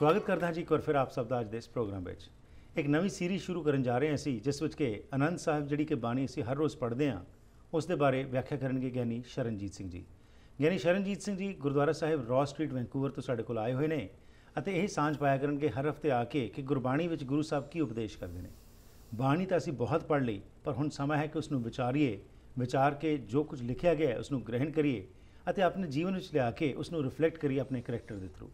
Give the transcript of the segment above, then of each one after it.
ਸਵਾਗਤ ਕਰਦਾ ਹਾਂ ਜੀ ਇੱਕ ਵਾਰ ਫਿਰ ਆਪ ਸਭ ਦਾ ਅੱਜ ਦੇ ਇਸ ਪ੍ਰੋਗਰਾਮ ਵਿੱਚ ਇੱਕ ਨਵੀਂ ਸੀਰੀਜ਼ ਸ਼ੁਰੂ ਕਰਨ ਜਾ ਰਹੇ ਹਾਂ ਅਸੀਂ ਜਿਸ ਵਿੱਚ ਕਿ ਅਨੰਦ ਸਾਹਿਬ ਜਿਹੜੀ ਕਿ ਬਾਣੀ ਅਸੀਂ ਹਰ ਰੋਜ਼ ਪੜ੍ਹਦੇ ਹਾਂ ਉਸ ਦੇ ਬਾਰੇ ਵਿਆਖਿਆ ਕਰਨਗੇ ਗਿਆਨੀ ਸ਼ਰਨਜੀਤ ਸਿੰਘ ਜੀ ਗਿਆਨੀ Sharanjit Singh ji Gurdwara Sahib row street Vancouver ਤੋਂ ਸਾਡੇ ਕੋਲ ਆਏ ਹੋਏ ਨੇ ਅਤੇ ਇਹ ਸਾਂਝ ਪਾਇਆ ਕਰਨਗੇ ਹਰ ਹਫਤੇ ਆ ਕੇ ਕਿ ਗੁਰਬਾਣੀ ਵਿੱਚ ਗੁਰੂ ਸਾਹਿਬ ਕੀ ਉਪਦੇਸ਼ ਕਰਦੇ ਨੇ ਬਾਣੀ ਤਾਂ ਅਸੀਂ ਬਹੁਤ ਪੜ੍ਹ ਲਈ ਪਰ ਹੁਣ ਸਮਾਂ ਹੈ ਕਿ ਉਸ ਨੂੰ ਵਿਚਾਰੀਏ ਵਿਚਾਰ ਕੇ ਜੋ ਕੁਝ ਲਿਖਿਆ ਗਿਆ ਹੈ ਉਸ ਨੂੰ ਗ੍ਰਹਿਣ ਕਰੀਏ ਅਤੇ ਆਪਣੇ ਜੀਵਨ ਵਿੱਚ ਲਿਆ ਕੇ ਉਸ ਨੂੰ ਰਿਫਲੈਕਟ ਕਰੀਏ ਆਪਣੇ ਕੈਰੈਕਟਰ ਦੇ ਥਰੂ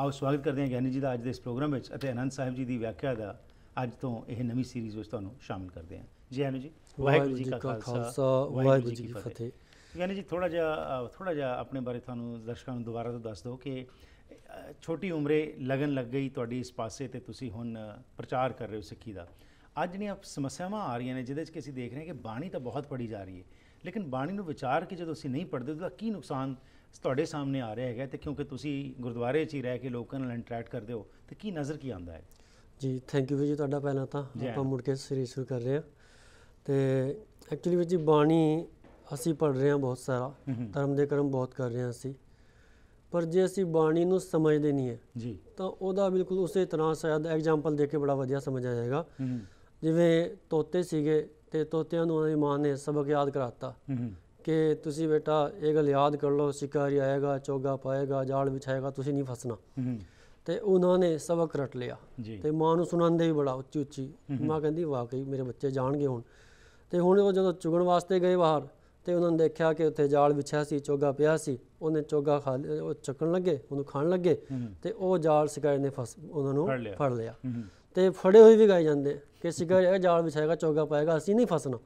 ਆਓ ਸਵਾਗਤ ਕਰਦੇ ਹਾਂ ਗਿਆਨੀ ਜੀ ਦਾ ਅੱਜ ਦੇ ਇਸ ਪ੍ਰੋਗਰਾਮ ਵਿੱਚ ਅਤੇ ਅਨੰਦ ਸਾਹਿਬ ਜੀ ਦੀ ਵਿਆਖਿਆ ਦਾ ਅੱਜ ਤੋਂ ਇਹ ਨਵੀਂ ਸੀਰੀਜ਼ ਵਿੱਚ ਤੁਹਾਨੂੰ ਸ਼ਾਮਿਲ ਕਰਦੇ ਹਾਂ ਜੀ ਆਨੰਦ ਜੀ ਵਾਹਿਗੁਰੂ ਜੀ ਕਾ ਖਾਲਸਾ ਵਾਹਿਗੁਰੂ ਜੀ ਕੀ ਫਤਿਹ ਗਿਆਨੀ ਜੀ ਥੋੜਾ ਜਿਹਾ ਥੋੜਾ ਜਿਹਾ ਆਪਣੇ ਬਾਰੇ ਤੁਹਾਨੂੰ ਦਰਸ਼ਕਾਂ ਨੂੰ ਦੁਬਾਰਾ ਤੋਂ ਦੱਸ ਦਿਓ ਕਿ ਛੋਟੀ ਉਮਰੇ ਲਗਨ ਲੱਗ ਗਈ ਤੁਹਾਡੀ ਇਸ ਪਾਸੇ ਤੇ ਤੁਸੀਂ ਹੁਣ ਪ੍ਰਚਾਰ ਕਰ ਰਹੇ ਹੋ ਸਿੱਖੀ ਦਾ ਅੱਜ ਜਿਹੜੀਆਂ ਸਮੱਸਿਆਵਾਂ ਆ ਰਹੀਆਂ ਨੇ ਜਿਹਦੇ ਵਿੱਚ ਕਿ ਅਸੀਂ ਦੇਖ ਰਹੇ ਹਾਂ ਕਿ ਬਾਣੀ ਤਾਂ ਬਹੁਤ ਪੜੀ ਜਾ ਰਹੀ ਹੈ ਲੇਕਿਨ ਬਾਣੀ ਨੂੰ ਵਿਚਾਰ ਕੇ ਜਦੋਂ ਅਸੀਂ ਨਹੀਂ ਪੜਦੇ ਤਾਂ ਕੀ ਨੁਕਸਾਨ ਤੁਹਾਡੇ ਸਾਹਮਣੇ ਆ ਰਿਹਾ ਹੈਗਾ ਤੇ ਕਿਉਂਕਿ ਤੁਸੀਂ ਗੁਰਦੁਆਰੇ 'ਚ ਹੀ ਰਹਿ ਕੇ ਲੋਕਾਂ ਨਾਲ ਇੰਟਰੈਕਟ ਕਰਦੇ ਹੋ ਤੇ ਕੀ ਨਜ਼ਰ ਕੀ ਆਉਂਦਾ ਹੈ ਜੀ ਥੈਂਕ ਯੂ ਜੀ ਤੁਹਾਡਾ ਪਹਿਲਾਂ ਤਾਂ ਆਪਾਂ ਮੁੜ ਕੇ ਸ੍ਰੀ ਸ਼ੁਰੂ ਕਰ ਰਹੇ ਹਾਂ ਤੇ ਐਕਚੁਅਲੀ ਵਿੱਚ ਬਾਣੀ ਅਸੀਂ ਪੜ ਰਹੇ ਹਾਂ ਬਹੁਤ ਸਾਰਾ ਧਰਮ ਦੇ ਕਰਮ ਬਹੁਤ ਕਰ ਰਹੇ ਹਾਂ ਅਸੀਂ ਪਰ ਜੇ ਅਸੀਂ ਬਾਣੀ ਨੂੰ ਸਮਝਦੇ ਨਹੀਂ ਹੈ ਜੀ ਤਾਂ ਉਹਦਾ ਬਿਲਕੁਲ ਉਸੇ ਤਰ੍ਹਾਂ ਸ਼ਾਇਦ ਐਗਜ਼ਾਮਪਲ ਦੇ ਕੇ ਬੜਾ ਵਧੀਆ ਸਮਝ ਆ ਜਾਏਗਾ ਜਿਵੇਂ ਤੋਤੇ ਸੀਗੇ ਤੇ ਤੋਤਿਆਂ ਨੂੰ ਉਹਨਾਂ ਦੀ ਮਾਂ ਨੇ ਸਬਕ ਯਾਦ ਕਰਾਤਾ ਕਿ ਤੁਸੀਂ ਬੇਟਾ ਇਹ ਗੱਲ ਯਾਦ ਕਰ ਲਓ ਸ਼ਿਕਾਰੀ ਆਏਗਾ ਚੋਗਾ ਪਾਏਗਾ ਜਾਲ ਵਿਛਾਏਗਾ ਤੁਸੀਂ ਨਹੀਂ ਫਸਣਾ ਤੇ ਉਹਨਾਂ ਨੇ ਸਬਕ ਰਟ ਲਿਆ ਤੇ ਮਾਂ ਨੂੰ ਸੁਣਾਉਂਦੇ ਵੀ ਬੜਾ ਉੱਚੀ ਉੱਚੀ ਮਾਂ ਕਹਿੰਦੀ ਵਾਕਈ ਮੇਰੇ ਬੱਚੇ ਜਾਣਗੇ ਹੁਣ ਤੇ ਹੁਣ ਉਹ ਜਦੋਂ ਚੁਗਣ ਵਾਸਤੇ ਗਏ ਬਾਹਰ ਤੇ ਉਹਨਾਂ ਨੇ ਦੇਖਿਆ ਕਿ ਉੱਥੇ ਜਾਲ ਵਿਛਿਆ ਸੀ ਚੋਗਾ ਪਿਆ ਸੀ ਉਹਨੇ ਚੋਗਾ ਖਾ ਉਹ ਚੱਕਣ ਲੱਗੇ ਉਹਨੂੰ ਖਾਣ ਲੱਗੇ ਤੇ ਉਹ ਜਾਲ ਸ਼ਿਕਾਰੀ ਨੇ ਫਸ ਉਹਨਾਂ ਨੂੰ ਫੜ ਲਿਆ ਤੇ ਫੜੇ ਹੋਏ ਵੀ ਗਏ ਜਾਂਦੇ ਕਿ ਸ਼ਿਕਾਰੀ ਇਹ ਜਾਲ ਵਿਛਾਏਗਾ ਚੋਗਾ ਪਾਏਗਾ ਅਸੀਂ ਨਹੀਂ ਫਸਣਾ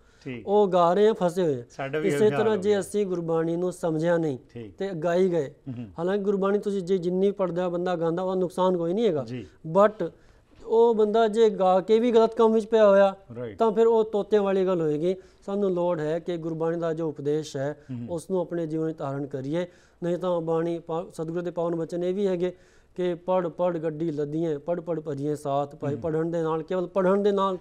ਉਹ ਗਾ ਰਹੇ ਆ ਫਸੇ ਹੋਏ ਇਸੇ ਤਰ੍ਹਾਂ ਜੇ ਅਸੀਂ ਗੁਰਬਾਣੀ ਨੂੰ ਸਮਝਿਆ ਨਹੀਂ ਤੇ ਗਾਈ ਗਏ ਹਾਲਾਂਕਿ ਗੁਰਬਾਣੀ ਤੁਸੀਂ ਜੇ ਜਿੰਨੀ ਪੜਦਾ ਬੰਦਾ ਗਾਉਂਦਾ ਉਹ ਨੁਕਸਾਨ ਕੋਈ ਨਹੀਂ ਹੈਗਾ ਬਟ ਉਹ ਬੰਦਾ ਜੇ ਗਾ ਕੇ ਵੀ ਗਲਤ ਕੰਮ ਵਿੱਚ ਪਿਆ ਹੋਇਆ ਤਾਂ ਫਿਰ ਉਹ ਤੋਤੇ ਵਾਲੀ ਗੱਲ ਹੋਏਗੀ ਸਾਨੂੰ ਲੋੜ ਹੈ ਕਿ ਗੁਰਬਾਣੀ ਦਾ ਜੋ ਉਪਦੇਸ਼ ਹੈ ਉਸ ਨੂੰ ਆਪਣੇ ਜੀਵਨ ਵਿੱਚ ਧਾਰਨ ਕਰੀਏ ਨਹੀਂ ਤਾਂ ਬਾਣੀ ਸਤਿਗੁਰੂ ਦੇ ਪਾਵਨ ਬਚਨ ਇਹ ਵੀ ਹੈਗੇ ਕਿ ਪੜ ਪੜ ਗੱਡੀ ਲੱਦੀਆਂ ਪੜ ਪੜ ਭਜੀਆਂ ਸਾਥ ਭਾਈ ਪੜਨ ਦੇ ਨਾਲ ਕੇਵਲ ਪੜਨ ਦੇ ਨਾਲ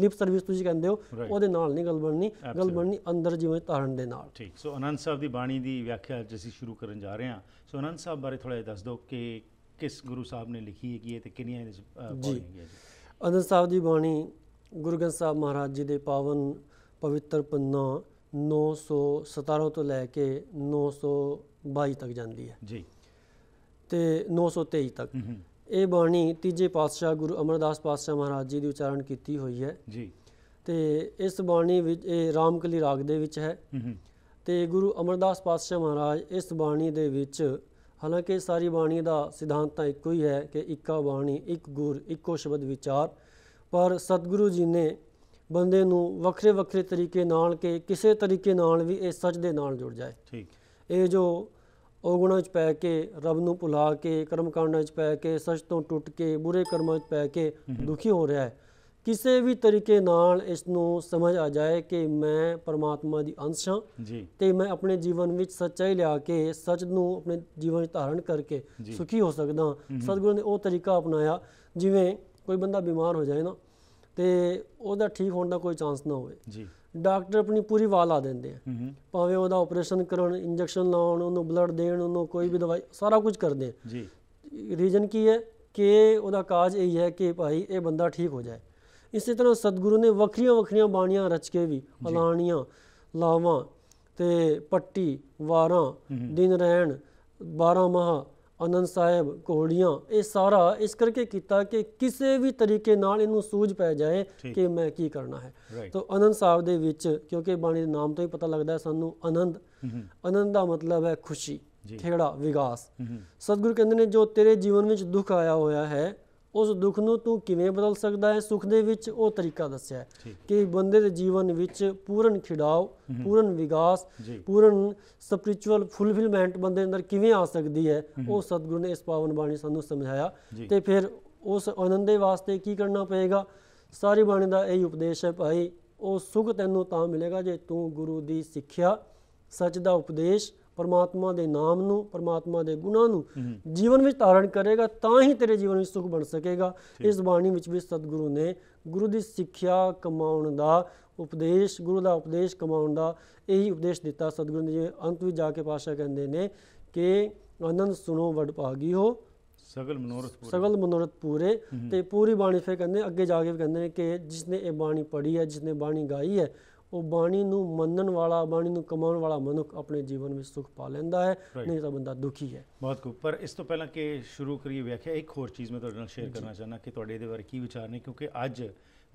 ਲਿਪ ਸਰਵਿਸ ਤੁਸੀਂ ਕਹਿੰਦੇ ਹੋ ਉਹਦੇ ਨਾਲ ਨਹੀਂ ਗੱਲ ਬਣਨੀ ਗੱਲ ਬਣਨੀ ਅੰਦਰ ਜਿਵੇਂ ਧਾਰਨ ਦੇ ਨਾਲ ਠੀਕ ਸੋ ਅਨੰਦ ਸਾਹਿਬ ਦੀ ਬਾਣੀ ਦੀ ਵਿਆਖਿਆ ਅੱਜ ਅਸੀਂ ਸ਼ੁਰੂ ਕਰਨ ਜਾ ਰਹੇ ਹਾਂ ਸੋ ਅਨੰਦ ਸਾਹਿਬ ਬਾਰੇ ਥੋੜਾ ਜਿਹਾ ਦੱਸ ਦਿਓ ਕਿ ਕਿਸ ਗੁਰੂ ਸਾਹਿਬ ਨੇ ਲਿਖੀ ਹੈ ਕਿ ਇਹ ਤੇ ਕਿੰਨੀਆਂ ਇਸ ਬਾਣੀ ਹੈ ਅਨੰਦ ਸਾਹਿਬ ਦੀ ਬਾਣੀ ਗੁਰੂ ਗ੍ਰੰਥ ਸਾਹਿਬ ਮਹਾਰਾਜ ਜੀ ਦੇ ਪਾਵਨ ਪਵਿੱਤਰ ਪੰਨਾ 917 ਤੋਂ ਲੈ ਕੇ 922 ਤੱਕ ਜਾਂਦੀ ਹੈ ਜੀ ਤੇ 923 ਤੱਕ ਇਹ ਬਾਣੀ ਤੀਜੇ ਪਾਤਸ਼ਾਹ ਗੁਰੂ ਅਮਰਦਾਸ ਪਾਤਸ਼ਾਹ ਮਹਾਰਾਜ ਜੀ ਦੀ ਉਚਾਰਨ ਕੀਤੀ ਹੋਈ ਹੈ ਜੀ ਤੇ ਇਸ ਬਾਣੀ ਵਿੱਚ ਇਹ ਰਾਮਕਲੀ ਰਾਗ ਦੇ ਵਿੱਚ ਹੈ ਤੇ ਗੁਰੂ ਅਮਰਦਾਸ ਪਾਤਸ਼ਾਹ ਮਹਾਰਾਜ ਇਸ ਬਾਣੀ ਦੇ ਵਿੱਚ ਹਾਲਾਂਕਿ ਸਾਰੀ ਬਾਣੀ ਦਾ ਸਿਧਾਂਤ ਤਾਂ ਇੱਕੋ ਹੀ ਹੈ ਕਿ ਇੱਕਾ ਬਾਣੀ ਇੱਕ ਗੁਰ ਇੱਕੋ ਸ਼ਬਦ ਵਿਚਾਰ ਪਰ ਸਤਿਗੁਰੂ ਜੀ ਨੇ ਬੰਦੇ ਨੂੰ ਵੱਖਰੇ ਵੱਖਰੇ ਤਰੀਕੇ ਨਾਲ ਕਿ ਕਿਸੇ ਤਰੀਕੇ ਨਾਲ ਵੀ ਇਹ ਸੱਚ ਦੇ ਨਾਲ ਜੁੜ ਜਾਏ ਠੀਕ ਇਹ ਜੋ ਔਗੁਣਾਂ ਵਿੱਚ ਪੈ ਕੇ ਰੱਬ ਨੂੰ ਭੁਲਾ ਕੇ ਕਰਮਕਾਂਡਾਂ ਵਿੱਚ ਪੈ ਕੇ ਸੱਚ ਤੋਂ ਟੁੱਟ ਕੇ ਬੁਰੇ ਕਰਮਾਂ ਵਿੱਚ ਪੈ ਕੇ ਦੁਖੀ ਹੋ ਰਿਹਾ ਹੈ ਕਿਸੇ ਵੀ ਤਰੀਕੇ ਨਾਲ ਇਸ ਨੂੰ ਸਮਝ ਆ ਜਾਏ ਕਿ ਮੈਂ ਪਰਮਾਤਮਾ ਦੀ ਅੰਸ਼ ਹਾਂ ਤੇ ਮੈਂ ਆਪਣੇ ਜੀਵਨ ਵਿੱਚ ਸੱਚਾਈ ਲਿਆ ਕੇ ਸੱਚ ਨੂੰ ਆਪਣੇ ਜੀਵਨ ਵਿੱਚ ਧਾਰਨ ਕਰਕੇ ਸੁਖੀ ਹੋ ਸਕਦਾ ਸਤਿਗੁਰੂ ਨੇ ਉਹ ਤਰੀਕਾ ਅਪਣਾਇਆ ਜਿਵੇਂ ਕੋਈ ਬੰਦਾ ਬਿਮਾਰ ਹੋ ਜਾਏ ਨਾ ਤੇ ਉਹਦਾ ਠੀਕ ਹੋਣ ਦਾ ਕੋਈ ਚਾਂਸ ਨਾ ਹੋਵੇ ਜੀ ਡਾਕਟਰ ਆਪਣੀ ਪੂਰੀ ਵਾਲ ਲਾ ਦਿੰਦੇ ਆ ਭਾਵੇਂ ਉਹਦਾ ਆਪਰੇਸ਼ਨ ਕਰਨ ਇੰਜੈਕਸ਼ਨ ਲਾਉਣ ਉਹਨੂੰ ਬਲੱਡ ਦੇਣ ਉਹਨੂੰ ਕੋਈ ਵੀ ਦਵਾਈ ਸਾਰਾ ਕੁਝ ਕਰਦੇ ਆ ਜੀ ਰੀਜਨ ਕੀ ਹੈ ਕਿ ਉਹਦਾ ਕਾਜ ਇਹ ਹੈ ਕਿ ਭਾਈ ਇਹ ਬੰਦਾ ਠੀਕ ਹੋ ਜਾਏ ਇਸੇ ਤਰ੍ਹਾਂ ਸਤਿਗੁਰੂ ਨੇ ਵੱਖਰੀਆਂ ਵੱਖਰੀਆਂ ਬਾਣੀਆਂ ਰਚ ਕੇ ਵੀ ਅਲਾਣੀਆਂ ਲਾਵਾਂ ਤੇ ਪੱਟੀ ਵਾਰਾਂ ਦਿਨ ਰਹਿਣ 12 ਮਹਾ ਅਨੰਦ ਸਾਹਿਬ ਕੋੜੀਆਂ ਇਹ ਸਾਰਾ ਇਸ ਕਰਕੇ ਕੀਤਾ ਕਿ ਕਿਸੇ ਵੀ ਤਰੀਕੇ ਨਾਲ ਇਹਨੂੰ ਸੂਝ ਪੈ ਜਾਏ ਕਿ ਮੈਂ ਕੀ ਕਰਨਾ ਹੈ ਤੋ ਅਨੰਦ ਸਾਹਿਬ ਦੇ ਵਿੱਚ ਕਿਉਂਕਿ ਬਾਣੀ ਦੇ ਨਾਮ ਤੋਂ ਹੀ ਪਤਾ ਲੱਗਦਾ ਸਾਨੂੰ ਅਨੰਦ ਅਨੰਦ ਦਾ ਮਤਲਬ ਹੈ ਖੁਸ਼ੀ ਠੇੜਾ ਵਿਗਾਸ ਸਤਿਗੁਰੂ ਕਹਿੰਦੇ ਨੇ ਜੋ ਤੇਰੇ ਜੀਵਨ ਵਿੱਚ ਦੁੱਖ ਆਇਆ ਹੋਇਆ ਹੈ ਉਸ ਦੁੱਖ ਨੂੰ ਤੂੰ ਕਿਵੇਂ ਬਦਲ ਸਕਦਾ ਹੈ ਸੁੱਖ ਦੇ ਵਿੱਚ ਉਹ ਤਰੀਕਾ ਦੱਸਿਆ ਕਿ ਬੰਦੇ ਦੇ ਜੀਵਨ ਵਿੱਚ ਪੂਰਨ ਖਿੜਾਓ ਪੂਰਨ ਵਿਕਾਸ ਪੂਰਨ ਸਪਿਰਚੁਅਲ ਫੁਲਫਿਲਮੈਂਟ ਬੰਦੇ ਅੰਦਰ ਕਿਵੇਂ ਆ ਸਕਦੀ ਹੈ ਉਹ ਸਤਿਗੁਰੂ ਨੇ ਇਸ ਪਾਵਨ ਬਾਣੀ ਸਾਨੂੰ ਸਮਝਾਇਆ ਤੇ ਫਿਰ ਉਸ ਆਨੰਦ ਦੇ ਵਾਸਤੇ ਕੀ ਕਰਨਾ ਪਏਗਾ ਸਾਰੀ ਬਾਣੀ ਦਾ ਇਹ ਉਪਦੇਸ਼ ਹੈ ਭਾਈ ਉਹ ਸੁਖ ਤੈਨੂੰ ਤਾਂ ਮਿਲੇਗਾ ਜੇ ਤੂੰ ਗੁਰੂ ਦੀ ਸਿੱਖਿਆ ਸੱਚ ਦਾ ਉਪਦੇਸ਼ ਪਰਮਾਤਮਾ ਦੇ ਨਾਮ ਨੂੰ ਪਰਮਾਤਮਾ ਦੇ ਗੁਣਾਂ ਨੂੰ ਜੀਵਨ ਵਿੱਚ ਧਾਰਨ ਕਰੇਗਾ ਤਾਂ ਹੀ ਤੇਰੇ ਜੀਵਨ ਵਿੱਚ ਸੁਖ ਬਣ ਸਕੇਗਾ ਇਸ ਬਾਣੀ ਵਿੱਚ ਵੀ ਸਤਿਗੁਰੂ ਨੇ ਗੁਰੂ ਦੀ ਸਿੱਖਿਆ ਕਮਾਉਣ ਦਾ ਉਪਦੇਸ਼ ਗੁਰੂ ਦਾ ਉਪਦੇਸ਼ ਕਮਾਉਣ ਦਾ ਇਹੀ ਉਪਦੇਸ਼ ਦਿੱਤਾ ਸਤਿਗੁਰੂ ਨੇ ਅੰਤ ਵਿੱਚ ਜਾ ਕੇ ਪਾਸ਼ਾ ਕਹਿੰਦੇ ਨੇ ਕਿ ਅਨੰਦ ਸੁਣੋ ਵਡ ਭਾਗੀ ਹੋ ਸਗਲ ਮਨੋਰਥ ਪੂਰੇ ਸਗਲ ਮਨੋਰਥ ਪੂਰੇ ਤੇ ਪੂਰੀ ਬਾਣੀ ਫੇ ਕਹਿੰਦੇ ਅੱਗੇ ਜਾ ਕੇ ਕਹਿੰਦੇ ਨੇ ਕਿ ਨੇ ਇਹ ਬਾਣੀ ਪੜ੍ਹੀ ਹੈ ਨੇ ਬਾਣੀ ਗਾਈ ਹੈ ਉਹ ਬਾਣੀ ਨੂੰ ਮੰਨਣ ਵਾਲਾ ਬਾਣੀ ਨੂੰ ਕਮਾਉਣ ਵਾਲਾ ਮਨੁੱਖ ਆਪਣੇ ਜੀਵਨ ਵਿੱਚ ਸੁਖ ਪਾ ਲੈਂਦਾ ਹੈ ਨਹੀਂ ਤਾਂ ਬੰਦਾ ਦੁਖੀ ਹੈ ਬਹੁਤ ਖੂਬ ਪਰ ਇਸ ਤੋਂ ਪਹਿਲਾਂ ਕਿ ਸ਼ੁਰੂ ਕਰੀਏ ਵਿਆਖਿਆ ਇੱਕ ਹੋਰ ਚੀਜ਼ ਮੈਂ ਤੁਹਾਡੇ ਨਾਲ ਸ਼ੇਅਰ ਕਰਨਾ ਚਾਹੁੰਦਾ ਕਿ ਤੁਹਾਡੇ ਇਹਦੇ ਬਾਰੇ ਕੀ ਵਿਚਾਰ ਨੇ ਕਿਉਂਕਿ ਅੱਜ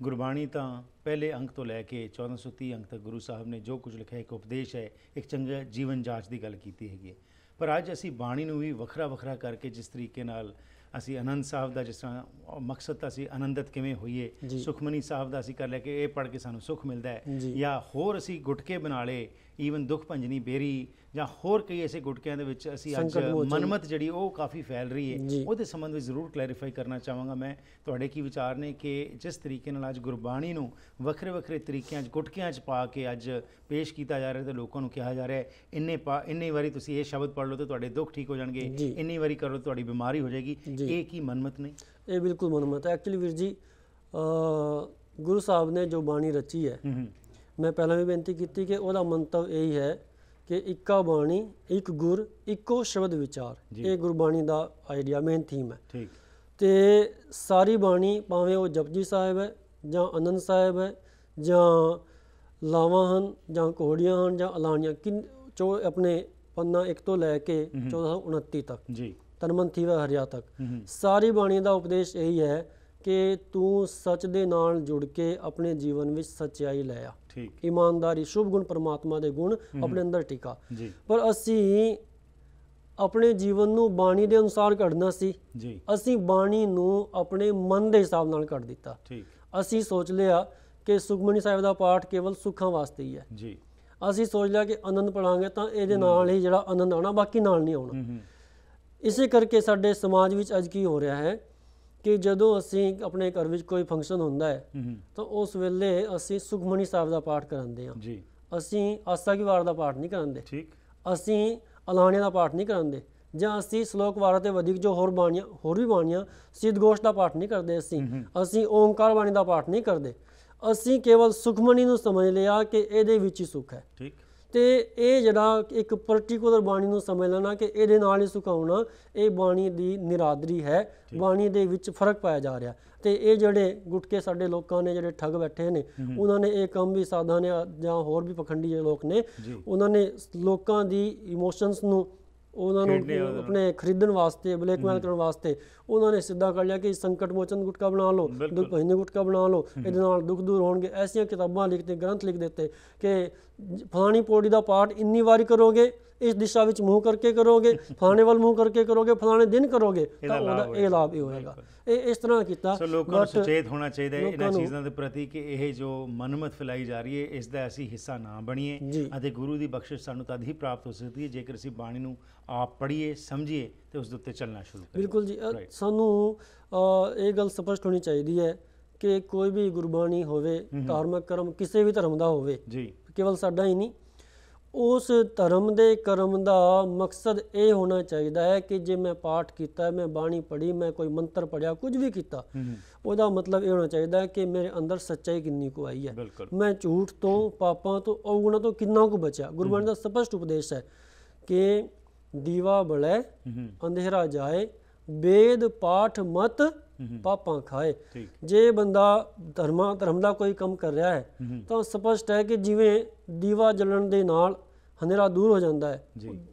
ਗੁਰਬਾਣੀ ਤਾਂ ਪਹਿਲੇ ਅੰਕ ਤੋਂ ਲੈ ਕੇ 1430 ਅੰਕ ਤੱਕ ਗੁਰੂ ਸਾਹਿਬ ਨੇ ਜੋ ਕੁਝ ਲਿਖਿਆ ਇੱਕ ਉਪਦੇਸ਼ ਹੈ ਇੱਕ ਚੰਗਾ ਜੀਵਨ ਜਾਂਚ ਦੀ ਗੱਲ ਕੀਤੀ ਹੈਗੀ ਪਰ ਅੱਜ ਅਸੀਂ ਬਾਣੀ ਨੂੰ ਵੀ ਵੱਖਰਾ ਵੱਖਰਾ ਕਰਕੇ ਜਿਸ ਤਰੀਕੇ ਨਾਲ ਅਸੀਂ ਅਨੰਦ ਸਾਹਿਬ ਦਾ ਜਿਸ ਤਰ੍ਹਾਂ ਮਕਸਦ ਤਾਂ ਅਸੀਂ ਆਨੰਦਿਤ ਕਿਵੇਂ ਹੋਈਏ ਸੁਖਮਨੀ ਸਾਹਿਬ ਦਾ ਅਸੀਂ ਕਰ ਲਿਆ ਕਿ ਇਹ ਪੜ੍ਹ ਕੇ ਸਾਨੂੰ ਸੁਖ ਮਿਲਦਾ ਹੈ ਜਾਂ ਹੋਰ ਅਸੀਂ ਗੁਟਕੇ ਬਣਾ ਲੇ ਈਵਨ ਦੁਖ ਭੰਜਨੀ 베ਰੀ ਜਾਂ ਹੋਰ ਕਈ ਐਸੇ ਗੁਟਕਿਆਂ ਦੇ ਵਿੱਚ ਅਸੀਂ ਅੱਜ ਮਨਮਤ ਜਿਹੜੀ ਉਹ ਕਾਫੀ ਫੈਲ ਰਹੀ ਹੈ ਉਹਦੇ ਸੰਬੰਧ ਵਿੱਚ ਜ਼ਰੂਰ ਕਲੈਰੀਫਾਈ ਕਰਨਾ ਚਾਹਾਂਗਾ ਮੈਂ ਤੁਹਾਡੇ ਕੀ ਵਿਚਾਰ ਨੇ ਕਿ ਜਿਸ ਤਰੀਕੇ ਨਾਲ ਅੱਜ ਗੁਰਬਾਣੀ ਨੂੰ ਵੱਖਰੇ ਵੱਖਰੇ ਤਰੀਕਿਆਂ 'ਚ ਗੁਟਕਿਆਂ 'ਚ ਪਾ ਕੇ ਅੱਜ ਪੇਸ਼ ਕੀਤਾ ਜਾ ਰਿਹਾ ਤੇ ਲੋਕਾਂ ਨੂੰ ਕਿਹਾ ਜਾ ਰਿਹਾ ਇੰਨੇ ਇੰਨੇ ਵਾਰੀ ਤੁਸੀਂ ਇਹ ਸ਼ਬਦ ਪੜ੍ਹ ਲਓ ਤੇ ਤੁਹਾਡੇ ਦੁੱਖ ਠੀਕ ਹੋ ਜਾਣਗੇ ਇੰਨੀ ਵਾਰੀ ਕਰੋ ਤੁਹਾਡੀ ਬਿਮਾਰੀ ਹੋ ਜਾਏਗੀ ਇਹ ਕੀ ਮਨਮਤ ਨਹੀਂ ਇਹ ਬਿਲਕੁਲ ਮਨਮਤ ਹੈ ਐਕਚੁਅਲੀ ਵੀਰ ਜੀ ਗੁਰੂ ਸਾਹਿਬ ਨੇ ਜੋ ਬਾਣੀ ਰਚੀ ਹੈ ਮੈਂ ਪਹਿਲਾਂ ਵੀ ਬੇਨਤੀ ਕੀਤੀ ਕਿ ਉਹਦਾ ਮੰਤਵ ਇਹੀ ਹੈ ਕਿ ਇੱਕਾ ਬਾਣੀ ਇੱਕ ਗੁਰ ਇੱਕੋ ਸ਼ਬਦ ਵਿਚਾਰ ਇਹ ਗੁਰਬਾਣੀ ਦਾ ਆਈਡੀਆ ਮੇਨ ਥੀਮ ਹੈ ਠੀਕ ਤੇ ਸਾਰੀ ਬਾਣੀ ਭਾਵੇਂ ਉਹ ਜਪਜੀ ਸਾਹਿਬ ਹੈ ਜਾਂ ਅਨੰਦ ਸਾਹਿਬ ਹੈ ਜਾਂ ਲਾਵਾਂ ਹਨ ਜਾਂ ਕੋੜੀਆਂ ਹਨ ਜਾਂ ਅਲਾਣੀਆਂ ਕਿ ਚੋ ਆਪਣੇ ਪੰਨਾ 1 ਤੋਂ ਲੈ ਕੇ 1429 ਤੱਕ ਜੀ ਤਨਮਨ ਥੀਵਾ ਹਰਿਆ ਤੱਕ ਸਾਰੀ ਬਾਣੀ ਦਾ ਉਪਦੇਸ਼ ਇਹੀ ਹੈ ਕਿ ਤੂੰ ਸੱਚ ਦੇ ਨਾਲ ਜੁੜ ਕੇ ਆਪਣੇ ਜੀਵਨ ਵਿੱਚ ਸੱਚਾਈ ਲੈ ਆ ਠੀਕ ਇਮਾਨਦਾਰੀ ਸ਼ੁਭ ਗੁਣ ਪਰਮਾਤਮਾ ਦੇ ਗੁਣ ਆਪਣੇ ਅੰਦਰ ਟਿਕਾ ਪਰ ਅਸੀਂ ਆਪਣੇ ਜੀਵਨ ਨੂੰ ਬਾਣੀ ਦੇ ਅਨੁਸਾਰ ਘੜਨਾ ਸੀ ਜੀ ਅਸੀਂ ਬਾਣੀ ਨੂੰ ਆਪਣੇ ਮਨ ਦੇ ਹਿਸਾਬ ਨਾਲ ਘੜ ਦਿੱਤਾ ਠੀਕ ਅਸੀਂ ਸੋਚ ਲਿਆ ਕਿ ਸੁਖਮਨੀ ਸਾਹਿਬ ਦਾ ਪਾਠ ਕੇਵਲ ਸੁੱਖਾਂ ਵਾਸਤੇ ਹੀ ਹੈ ਜੀ ਅਸੀਂ ਸੋਚ ਲਿਆ ਕਿ ਆਨੰਦ ਪੜਾਂਗੇ ਤਾਂ ਇਹਦੇ ਨਾਲ ਹੀ ਜਿਹੜਾ ਆਨੰਦ ਆਣਾ ਬਾਕੀ ਨਾਲ ਨਹੀਂ ਆਉਣਾ ਇਸੇ ਕਰਕੇ ਸਾਡੇ ਸਮਾਜ ਵਿੱਚ ਅੱਜ ਕੀ ਹੋ ਰਿਹਾ ਹੈ ਕਿ ਜਦੋਂ ਅਸੀਂ ਆਪਣੇ ਘਰ ਵਿੱਚ ਕੋਈ ਫੰਕਸ਼ਨ ਹੁੰਦਾ ਹੈ ਤਾਂ ਉਸ ਵੇਲੇ ਅਸੀਂ ਸੁਖਮਨੀ ਸਾਹਿਬ ਦਾ ਪਾਠ ਕਰਾਂਦੇ ਹਾਂ ਜੀ ਅਸੀਂ ਆਸਾ ਕੀ ਵਾਰ ਦਾ ਪਾਠ ਨਹੀਂ ਕਰਾਂਦੇ ਠੀਕ ਅਸੀਂ ਅਲਾਣੇ ਦਾ ਪਾਠ ਨਹੀਂ ਕਰਾਂਦੇ ਜਾਂ ਅਸੀਂ ਸ਼ਲੋਕ ਵਾਰ ਤੇ ਵਧਿਕ ਜੋ ਹੋਰ ਬਾਣੀਆਂ ਹੋਰ ਵੀ ਬਾਣੀਆਂ ਸਿੱਧ ਗੋਸ਼ ਦਾ ਪਾਠ ਨਹੀਂ ਕਰਦੇ ਅਸੀਂ ਅਸੀਂ ਓੰਕਾਰ ਬਾਣੀ ਦਾ ਪਾਠ ਨਹੀਂ ਕਰਦੇ ਅਸੀਂ ਕੇਵਲ ਸੁਖਮਨੀ ਨੂੰ ਸਮਝ ਲਿਆ ਕਿ ਇਹਦੇ ਵਿੱਚ ਹੀ ਸੁਖ ਹੈ ਠੀਕ ਤੇ ਇਹ ਜਿਹੜਾ ਇੱਕ ਪਾਰਟਿਕੂਲਰ ਬਾਣੀ ਨੂੰ ਸਮਝ ਲੈਣਾ ਕਿ ਇਹਦੇ ਨਾਲ ਹੀ ਸੁਕਾਉਣਾ ਇਹ ਬਾਣੀ ਦੀ ਨਿਰਾਦਰੀ ਹੈ ਬਾਣੀ ਦੇ ਵਿੱਚ ਫਰਕ ਪਾਇਆ ਜਾ ਰਿਹਾ ਤੇ ਇਹ ਜਿਹੜੇ ਗੁਟਕੇ ਸਾਡੇ ਲੋਕਾਂ ਨੇ ਜਿਹੜੇ ਠੱਗ ਬੈਠੇ ਨੇ ਉਹਨਾਂ ਨੇ ਇਹ ਕੰਮ ਵੀ ਸਾਧਾ ਨੇ ਜਾਂ ਹੋਰ ਵੀ ਪਖੰਡੀ ਲੋਕ ਨੇ ਉਹਨਾਂ ਨੇ ਲੋਕਾਂ ਦੀ ਇਮੋਸ਼ਨਸ ਨੂੰ ਉਹਨਾਂ ਨੂੰ ਆਪਣੇ ਖਰੀਦਣ ਵਾਸਤੇ ਬਲੈਕਮੇਲ ਕਰਨ ਵਾਸਤੇ ਉਹਨਾਂ ਨੇ ਸਿੱਧਾ ਕਰ ਲਿਆ ਕਿ ਸੰਕਟ ਮੋਚਨ ਗੁਟਕਾ ਬਣਾ ਲਓ ਦੁੱਖ ਭਜਨ ਗੁਟਕਾ ਬਣਾ ਲਓ ਇਹਦੇ ਨਾਲ ਦੁੱਖ ਦੂਰ ਹੋਣਗੇ ਐਸੀਆਂ ਕਿਤਾਬਾਂ ਲਿਖਦੇ ਗ੍ਰੰਥ ਲਿਖ ਦਿੱਤੇ ਕਿ ਫਲਾਣੀ ਪੌੜੀ ਦਾ ਪਾਠ ਇੰਨੀ ਵਾਰੀ ਕਰੋਗੇ ਇਸ ਦਿਸ਼ਾ ਵਿੱਚ ਮੂੰਹ ਕਰਕੇ ਕਰੋਗੇ ਫਲਾਣੇ ਵੱਲ ਮੂੰਹ ਕਰਕੇ ਕਰੋਗੇ ਫਲਾਣੇ ਦਿਨ ਕਰੋਗੇ ਤਾਂ ਉਹਦਾ ਇਹ ਲਾਭ ਹੀ ਹੋਏਗਾ ਇਹ ਇਸ ਤਰ੍ਹਾਂ ਕੀਤਾ ਸੋ ਲੋਕਾਂ ਨੂੰ ਸੁਚੇਤ ਹੋਣਾ ਚਾਹੀਦਾ ਹੈ ਇਹਨਾਂ ਚੀਜ਼ਾਂ ਦੇ ਪ੍ਰਤੀ ਕਿ ਇਹ ਜੋ ਮਨਮਤ ਫੈਲਾਈ ਜਾ ਰਹੀ ਹੈ ਇਸ ਦਾ ਅਸੀਂ ਹਿੱਸਾ ਨਾ ਬਣੀਏ ਅਤੇ ਗੁਰੂ ਦੀ ਬਖਸ਼ਿਸ਼ ਸਾਨੂੰ ਤਦ ਹੀ ਪ੍ਰਾਪਤ ਹੋ ਸਕਦੀ ਹੈ ਜੇਕਰ ਅਸੀਂ ਬਾਣੀ ਨੂੰ ਆਪ ਪੜ੍ਹੀਏ ਸਮਝੀਏ ਤੇ ਉਸ ਦੇ ਉੱਤੇ ਚੱਲਣਾ ਸ਼ੁਰੂ ਕਰੀਏ ਬਿਲਕੁਲ ਜੀ ਸਾਨੂੰ ਇਹ ਗੱਲ ਸਪਸ਼ਟ ਹੋਣੀ ਚਾਹੀਦੀ ਹੈ ਕਿ ਕੋਈ ਵੀ ਗੁਰਬਾਣੀ ਹੋਵੇ ਧਾਰਮਿਕ ਕਰਮ ਕਿਸੇ ਵੀ ਧਰਮ ਦਾ ਹੋਵੇ ਜੀ ਕੇਵਲ ਸਾਡਾ ਹੀ ਨਹੀਂ ਉਸ ਧਰਮ ਦੇ ਕਰਮ ਦਾ ਮਕਸਦ ਇਹ ਹੋਣਾ ਚਾਹੀਦਾ ਹੈ ਕਿ ਜੇ ਮੈਂ ਪਾਠ ਕੀਤਾ ਮੈਂ ਬਾਣੀ ਪੜ੍ਹੀ ਮੈਂ ਕੋਈ ਮੰਤਰ ਪੜ੍ਹਿਆ ਕੁਝ ਵੀ ਕੀਤਾ ਉਹਦਾ ਮਤਲਬ ਇਹ ਹੋਣਾ ਚਾਹੀਦਾ ਕਿ ਮੇਰੇ ਅੰਦਰ ਸੱਚਾਈ ਕਿੰਨੀ ਕੁ ਆਈ ਹੈ ਮੈਂ ਝੂਠ ਤੋਂ ਪਾਪਾਂ ਤੋਂ ਔਗਣਾਂ ਤੋਂ ਕਿੰਨਾ ਕੁ ਬਚਿਆ ਗੁਰਬਾਣੀ ਦਾ ਸਪਸ਼ਟ ਉਪਦੇਸ਼ ਹੈ ਕਿ ਦੀਵਾ ਬਲੇ ਅੰਧੇਰਾ ਜਾਏ ਵੇਦ ਪਾਠ ਮਤ ਪਾਪਾਂ ਖਾਏ ਜੇ ਬੰਦਾ ਧਰਮਾਂ ਧਰਮ ਦਾ ਕੋਈ ਕੰਮ ਕਰ ਰਿਹਾ ਹੈ ਤਾਂ ਸਪਸ਼ਟ ਹੈ ਕਿ ਜਿਵੇਂ ਦੀਵਾ ਜਲਣ ਦੇ ਨਾਲ ਹਨੇਰਾ ਦੂਰ ਹੋ ਜਾਂਦਾ ਹੈ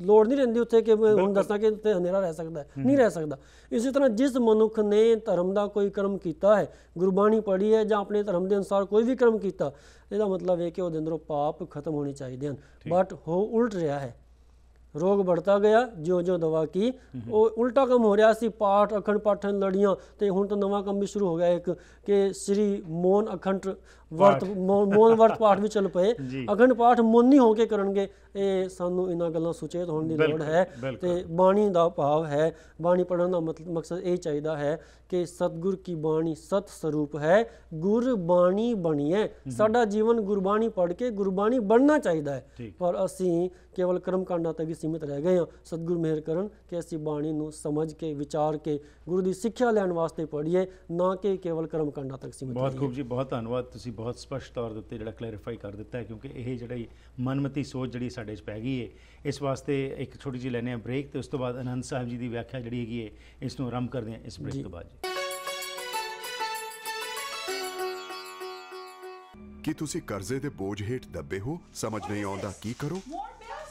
ਲੋੜ ਨਹੀਂ ਰਹਿੰਦੀ ਉੱਥੇ ਕਿ ਹੁਣ ਦੱਸਣਾ ਕਿ ਉੱਥੇ ਹਨੇਰਾ ਰਹਿ ਸਕਦਾ ਹੈ ਨਹੀਂ ਰਹਿ ਸਕਦਾ ਇਸੇ ਤਰ੍ਹਾਂ ਜਿਸ ਮਨੁੱਖ ਨੇ ਧਰਮ ਦਾ ਕੋਈ ਕਰਮ ਕੀਤਾ ਹੈ ਗੁਰਬਾਣੀ ਪੜ੍ਹੀ ਹੈ ਜਾਂ ਆਪਣੇ ਧਰਮ ਦੇ ਅਨੁਸਾਰ ਕੋਈ ਵੀ ਕਰਮ ਕੀਤਾ ਇਹਦਾ ਮਤਲਬ ਇਹ ਕਿ ਉਹਦੇ ਅੰਦਰੋਂ ਪਾਪ ਖਤਮ ਹੋਣੇ ਚਾਹੀਦੇ ਹਨ ਬਟ ਹੋ ਉਲਟ ਰਿਹਾ ਹੈ ਰੋਗ ਵੱਧਦਾ ਗਿਆ ਜਿਉਂ-ਜਿਉਂ ਦਵਾ ਕੀ ਉਹ ਉਲਟਾ ਕੰਮ ਹੋ ਰਿਹਾ ਸੀ ਪਾਠ ਅਖੰਡ ਪਾਠਨ ਲੜੀਆਂ ਤੇ ਹੁਣ ਤਾਂ ਨਵਾਂ ਕੰਮ ਵੀ ਸ਼ੁਰੂ ਹੋ ਗਿਆ ਇੱਕ ਕਿ ਸ੍ਰੀ ਮੋਨ ਅਖੰਡ ਵਰਤ ਮੋਨ ਵਰਤ ਪਾਠ ਵੀ ਚੱਲ ਪਏ ਅਖੰਡ ਪਾਠ ਮੋਨੀ ਹੋ ਕੇ ਕਰਨਗੇ ਇਹ ਸਾਨੂੰ ਇਹਨਾਂ ਗੱਲਾਂ ਸੁਚੇਤ ਹੋਣ ਦੀ ਲੋੜ ਹੈ ਤੇ ਬਾਣੀ ਦਾ ਭਾਵ ਹੈ ਬਾਣੀ ਪੜਨ ਦਾ ਮਕਸਦ ਇਹ ਚਾਹੀਦਾ ਹੈ ਕਿ ਸਤਗੁਰ ਕੀ ਬਾਣੀ ਸਤ ਸਰੂਪ ਹੈ ਗੁਰ ਬਾਣੀ ਬਣੀਏ ਸਾਡਾ ਜੀਵਨ ਗੁਰਬਾਣੀ ਪੜ ਕੇ ਗੁਰਬਾਣੀ ਬਣਨਾ ਚਾਹੀਦਾ ਹੈ ਪਰ ਅਸੀਂ ਕੇਵਲ ਕਰਮ ਕਾਂਡਾਂ ਤੱਕ ਹੀ ਸੀਮਿਤ ਰਹਿ ਗਏ ਹਾਂ ਸਤਗੁਰ ਮਿਹਰ ਕਰਨ ਕਿ ਅਸੀਂ ਬਾਣੀ ਨੂੰ ਸਮਝ ਕੇ ਵਿਚਾਰ ਕੇ ਗੁਰੂ ਦੀ ਸਿੱਖਿਆ ਲੈਣ ਵਾਸਤੇ ਪੜ੍ਹੀਏ ਨਾ ਕਿ ਕੇਵਲ ਕਰਮ ਕਾਂਡਾਂ ਤੱਕ ਸੀਮਿਤ ਬਹੁਤ ਖੂਬ ਜੀ ਬਹੁਤ ਧੰਨਵਾਦ ਤੁਸੀਂ ਬਹੁਤ ਸਪਸ਼ਟ ਤੌਰ ਦੇ ਉੱਤੇ ਜਿਹੜਾ ਕਲੈਰੀਫਾਈ ਕਰ ਦਿੱਤਾ ਹੈ ਕਿਉਂਕਿ ਇਹ ਜਿਹੜੀ ਮਨਮਤੀ ਸੋਚ ਜਿਹੜੀ ਸਾਡੇ 'ਚ ਪੈ ਗਈ ਹੈ ਇਸ ਵਾਸਤੇ ਇੱਕ ਛੋਟੀ ਜਿਹੀ ਲੈਨੇ ਆ ਬ੍ਰੇਕ ਤੇ ਉਸ ਤੋਂ ਬਾਅਦ ਅਨੰਦ ਸਾਹਿਬ ਜੀ ਦੀ ਵਿਆਖਿਆ ਜਿਹੜੀ ਹੈਗੀ ਹੈ ਇਸ ਨੂੰ ਆਰੰਭ ਕਰਦੇ ਹਾਂ ਇਸ ਬ੍ਰੇਕ ਤੋਂ ਬਾਅਦ ਜੀ ਕੀ ਤੁਸੀਂ ਕਰਜ਼ੇ ਦੇ ਬੋਝ ਹੇਠ ਦੱਬੇ ਹੋ ਸਮਝ ਨਹੀਂ ਆਉਂਦਾ ਕੀ ਕਰੋ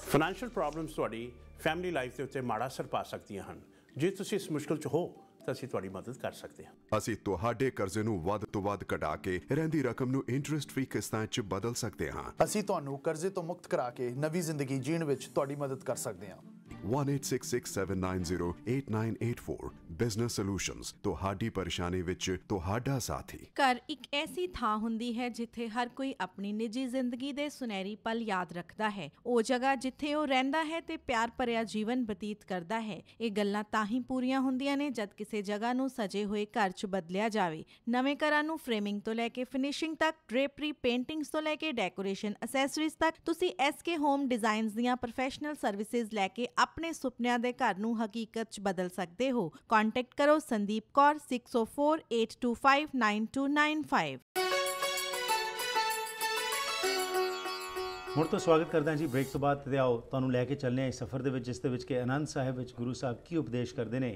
ਫਾਈਨੈਂਸ਼ੀਅਲ ਪ੍ਰੋਬਲਮਸ ਤੁਹਾਡੀ ਫੈਮਿਲੀ ਲਾਈਫ ਦੇ ਉੱਤੇ ਮਾੜਾ ਅਸਰ ਪਾ ਸਕਦੀਆਂ ਹਨ ਜੇ ਤੁਸੀਂ ਇਸ ਮੁਸ਼ਕਲ 'ਚ ਹੋ ਤਾਂ ਅਸੀਂ ਤੁਹਾਡੀ ਮਦਦ ਕਰ ਸਕਦੇ ਹਾਂ ਅਸੀਂ ਤੁਹਾਡੇ ਕਰਜ਼ੇ ਨੂੰ ਵੱਧ ਤੋਂ ਵੱਧ ਘਟਾ ਕੇ ਰਹਿੰਦੀ ਰਕਮ ਨੂੰ ਇੰਟਰਸਟ ਫ੍ਰੀ ਕਿਸ਼ਤਾਂ 'ਚ ਬਦਲ ਸਕਦੇ ਹਾਂ ਅਸੀਂ ਤੁਹਾਨੂੰ ਕਰਜ਼ੇ ਤੋਂ ਮੁਕਤ ਕਰਾ ਕੇ ਨਵੀਂ ਜ਼ਿੰਦਗੀ ਜੀਣ ਵਿੱਚ ਤੁਹਾਡੀ ਮਦਦ ਕਰ ਸਕਦੇ ਹਾਂ 18667908984 ਬਿਜ਼ਨਸ ਸੋਲੂਸ਼ਨਸ ਤੁਹਾਡੀ ਪਰੇਸ਼ਾਨੀ ਵਿੱਚ ਤੁਹਾਡਾ ਸਾਥੀ ਘਰ ਇੱਕ ਐਸੀ ਥਾਂ ਹੁੰਦੀ ਹੈ ਜਿੱਥੇ ਹਰ ਕੋਈ ਆਪਣੀ ਨਿੱਜੀ ਜ਼ਿੰਦਗੀ ਦੇ ਸੁਨਹਿਰੀ ਪਲ ਯਾਦ ਰੱਖਦਾ ਹੈ ਉਹ ਜਗ੍ਹਾ ਜਿੱਥੇ ਉਹ ਰਹਿੰਦਾ ਹੈ ਤੇ ਪਿਆਰ ਭਰਿਆ ਜੀਵਨ ਬਤੀਤ ਕਰਦਾ ਹੈ ਇਹ ਗੱਲਾਂ ਤਾਂ ਹੀ ਪੂਰੀਆਂ ਹੁੰਦੀਆਂ ਨੇ ਜਦ ਕਿਸੇ ਜਗ੍ਹਾ ਨੂੰ ਸਜੇ ਹੋਏ ਘਰ 'ਚ ਬਦਲਿਆ ਜਾਵੇ ਨਵੇਂ ਘਰਾਂ ਨੂੰ ਫਰੇਮਿੰਗ ਤੋਂ ਲੈ ਕੇ ਫਿਨਿਸ਼ਿੰਗ ਤੱਕ ਡ੍ਰੇਪਰੀ ਪੇਂਟਿੰਗਸ ਤੋਂ ਲੈ ਕੇ ਡੈਕੋਰੇਸ਼ਨ ਅਸੈਸਰੀਜ਼ ਤੱਕ ਤੁਸੀਂ SK ਹੋਮ ਡਿਜ਼ਾਈਨਸ ਦੀਆਂ ਪ੍ਰੋਫੈਸ਼ਨਲ ਸਰਵਿਸਿਜ਼ ਲੈ ਕੇ ਆਪਣੇ ਸੁਪਨਿਆਂ ਦੇ ਘਰ ਨੂੰ ਹਕੀਕਤ 'ਚ ਬਦਲ ਸਕਦੇ ਹੋ ਕੰਟੈਕਟ ਕਰੋ ਸੰਦੀਪ ਕੌਰ 6048259295 ਮੁੜ ਤੋਂ ਸਵਾਗਤ ਕਰਦਾ ਜੀ ਬ੍ਰੇਕ ਤੋਂ ਬਾਅਦ ਤੇ ਆਓ ਤੁਹਾਨੂੰ ਲੈ ਕੇ ਚੱਲਨੇ ਆ ਇਸ ਸਫ਼ਰ ਦੇ ਵਿੱਚ ਜਿਸ ਦੇ ਵਿੱਚ ਕਿ ਅਨੰਦ ਸਾਹਿਬ ਵਿੱਚ ਗੁਰੂ ਸਾਹਿਬ ਕੀ ਉਪਦੇਸ਼ ਕਰਦੇ ਨੇ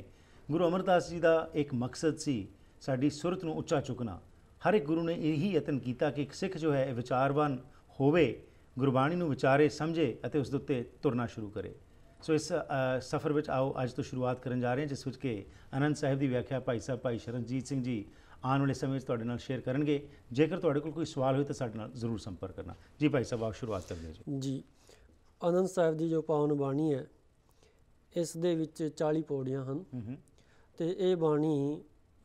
ਗੁਰੂ ਅਮਰਦਾਸ ਜੀ ਦਾ ਇੱਕ ਮਕਸਦ ਸੀ ਸਾਡੀ ਸੁਰਤ ਨੂੰ ਉੱਚਾ ਚੁੱਕਣਾ ਹਰ ਇੱਕ ਗੁਰੂ ਨੇ ਇਹੀ ਯਤਨ ਕੀਤਾ ਕਿ ਇੱਕ ਸਿੱਖ ਜੋ ਹੈ ਵਿਚਾਰਵਾਨ ਹੋਵੇ ਗੁਰਬਾਣੀ ਨੂੰ ਵਿਚਾਰੇ ਸਮਝੇ ਅਤੇ ਉਸ ਦੇ ਉੱਤੇ ਤੁਰਨਾ ਸ਼ੁਰੂ ਕਰੇ ਸੋ ਇਸ ਸਫ਼ਰ ਵਿੱਚ ਆਓ ਅੱਜ ਤੋਂ ਸ਼ੁਰੂਆਤ ਕਰਨ ਜਾ ਰਹੇ ਹਾਂ ਜਿਸ ਵਿੱਚ ਕਿ ਅਨੰਦ ਸਾਹਿਬ ਦੀ ਵਿਆਖਿਆ ਭਾਈ ਸਾਹਿਬ ਭਾਈ ਸ਼ਰਨਜੀਤ ਸਿੰਘ ਜੀ ਆਉਣ ਵਾਲੇ ਸਮੇਂ ਵਿੱਚ ਤੁਹਾਡੇ ਨਾਲ ਸ਼ੇਅਰ ਕਰਨਗੇ ਜੇਕਰ ਤੁਹਾਡੇ ਕੋਲ ਕੋਈ ਸਵਾਲ ਹੋਵੇ ਤਾਂ ਸਾਡੇ ਨਾਲ ਜ਼ਰੂਰ ਸੰਪਰਕ ਕਰਨਾ ਜੀ ਭਾਈ ਸਾਹਿਬ ਆਪ ਸ਼ੁਰੂਆਤ ਕਰਦੇ ਜੀ ਜੀ ਅਨੰਦ ਸਾਹਿਬ ਦੀ ਜੋ ਪਾਵਨ ਬਾਣੀ ਹੈ ਇਸ ਦੇ ਵਿੱਚ 40 ਪੌੜੀਆਂ ਹਨ ਤੇ ਇਹ ਬਾਣੀ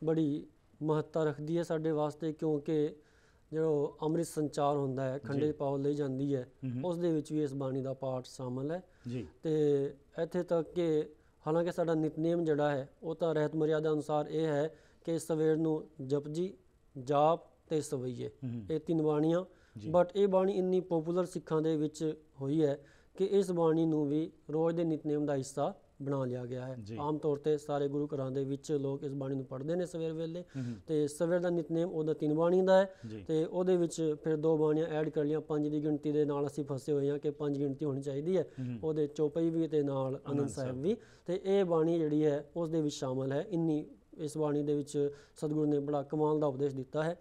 ਬੜੀ ਮਹੱਤਤਾ ਰੱਖਦੀ ਹੈ ਸਾਡੇ ਵਾਸਤੇ ਕਿਉਂਕਿ ਜਿਹੜਾ ਅੰਮ੍ਰਿਤ ਸੰਚਾਰ ਹੁੰਦਾ ਹੈ ਖੰਡੇ ਪਾਉ ਲਈ ਜਾਂਦੀ ਹੈ ਉਸ ਦੇ ਵਿੱਚ ਵੀ ਇਸ ਬਾਣੀ ਦਾ ਪਾਠ ਸ਼ਾਮਲ ਹੈ ਜੀ ਤੇ ਇੱਥੇ ਤੱਕ ਕਿ ਹਾਲਾਂਕਿ ਸਾਡਾ ਨਿਤਨੇਮ ਜਿਹੜਾ ਹੈ ਉਹ ਤਾਂ ਰਹਿਤ ਮਰਿਆਦਾ ਅਨੁਸਾਰ ਇਹ ਹੈ ਕਿ ਸਵੇਰ ਨੂੰ ਜਪਜੀ ਜਾਪ ਤੇ ਸਵਈਏ ਇਹ ਤਿੰਨ ਬਾਣੀਆਂ ਬਟ ਇਹ ਬਾਣੀ ਇੰਨੀ ਪਪੂਲਰ ਸਿੱਖਾਂ ਦੇ ਵਿੱਚ ਹੋਈ ਹੈ ਕਿ ਇਸ ਬਾਣੀ ਨੂੰ ਵੀ ਰੋਜ਼ ਦੇ ਨਿਤਨੇਮ ਦਾ ਹਿੱਸਾ ਬਣਾ ਲਿਆ ਗਿਆ ਹੈ ਆਮ ਤੌਰ ਤੇ ਸਾਰੇ ਗੁਰੂ ਘਰਾਂ ਦੇ ਵਿੱਚ ਲੋਕ ਇਸ ਬਾਣੀ ਨੂੰ ਪੜ੍ਹਦੇ ਨੇ ਸਵੇਰ ਵੇਲੇ ਤੇ ਸਵੇਰ ਦਾ ਨਿਤਨੇਮ ਉਹਦਾ ਤਿੰਨ ਬਾਣੀ ਦਾ ਹੈ ਤੇ ਉਹਦੇ ਵਿੱਚ ਫਿਰ ਦੋ ਬਾਣੀਆਂ ਐਡ ਕਰ ਲਈਆਂ ਪੰਜ ਦੀ ਗਿਣਤੀ ਦੇ ਨਾਲ ਅਸੀਂ ਫਸੇ ਹੋਏ ਹਾਂ ਕਿ ਪੰਜ ਗਿਣਤੀ ਹੋਣੀ ਚਾਹੀਦੀ ਹੈ ਉਹਦੇ ਚੌਪਈ ਵੀ ਤੇ ਨਾਲ ਅਨੰਦ ਸਾਹਿਬ ਵੀ ਤੇ ਇਹ ਬਾਣੀ ਜਿਹੜੀ ਹੈ ਉਸ ਦੇ ਵਿੱਚ ਸ਼ਾਮਲ ਹੈ ਇੰਨੀ ਇਸ ਬਾਣੀ ਦੇ ਵਿੱਚ ਸਤਿਗੁਰੂ ਨੇ ਬੜਾ ਕਮਾਲ ਦਾ ਉਪਦੇਸ਼ ਦਿੱਤਾ ਹੈ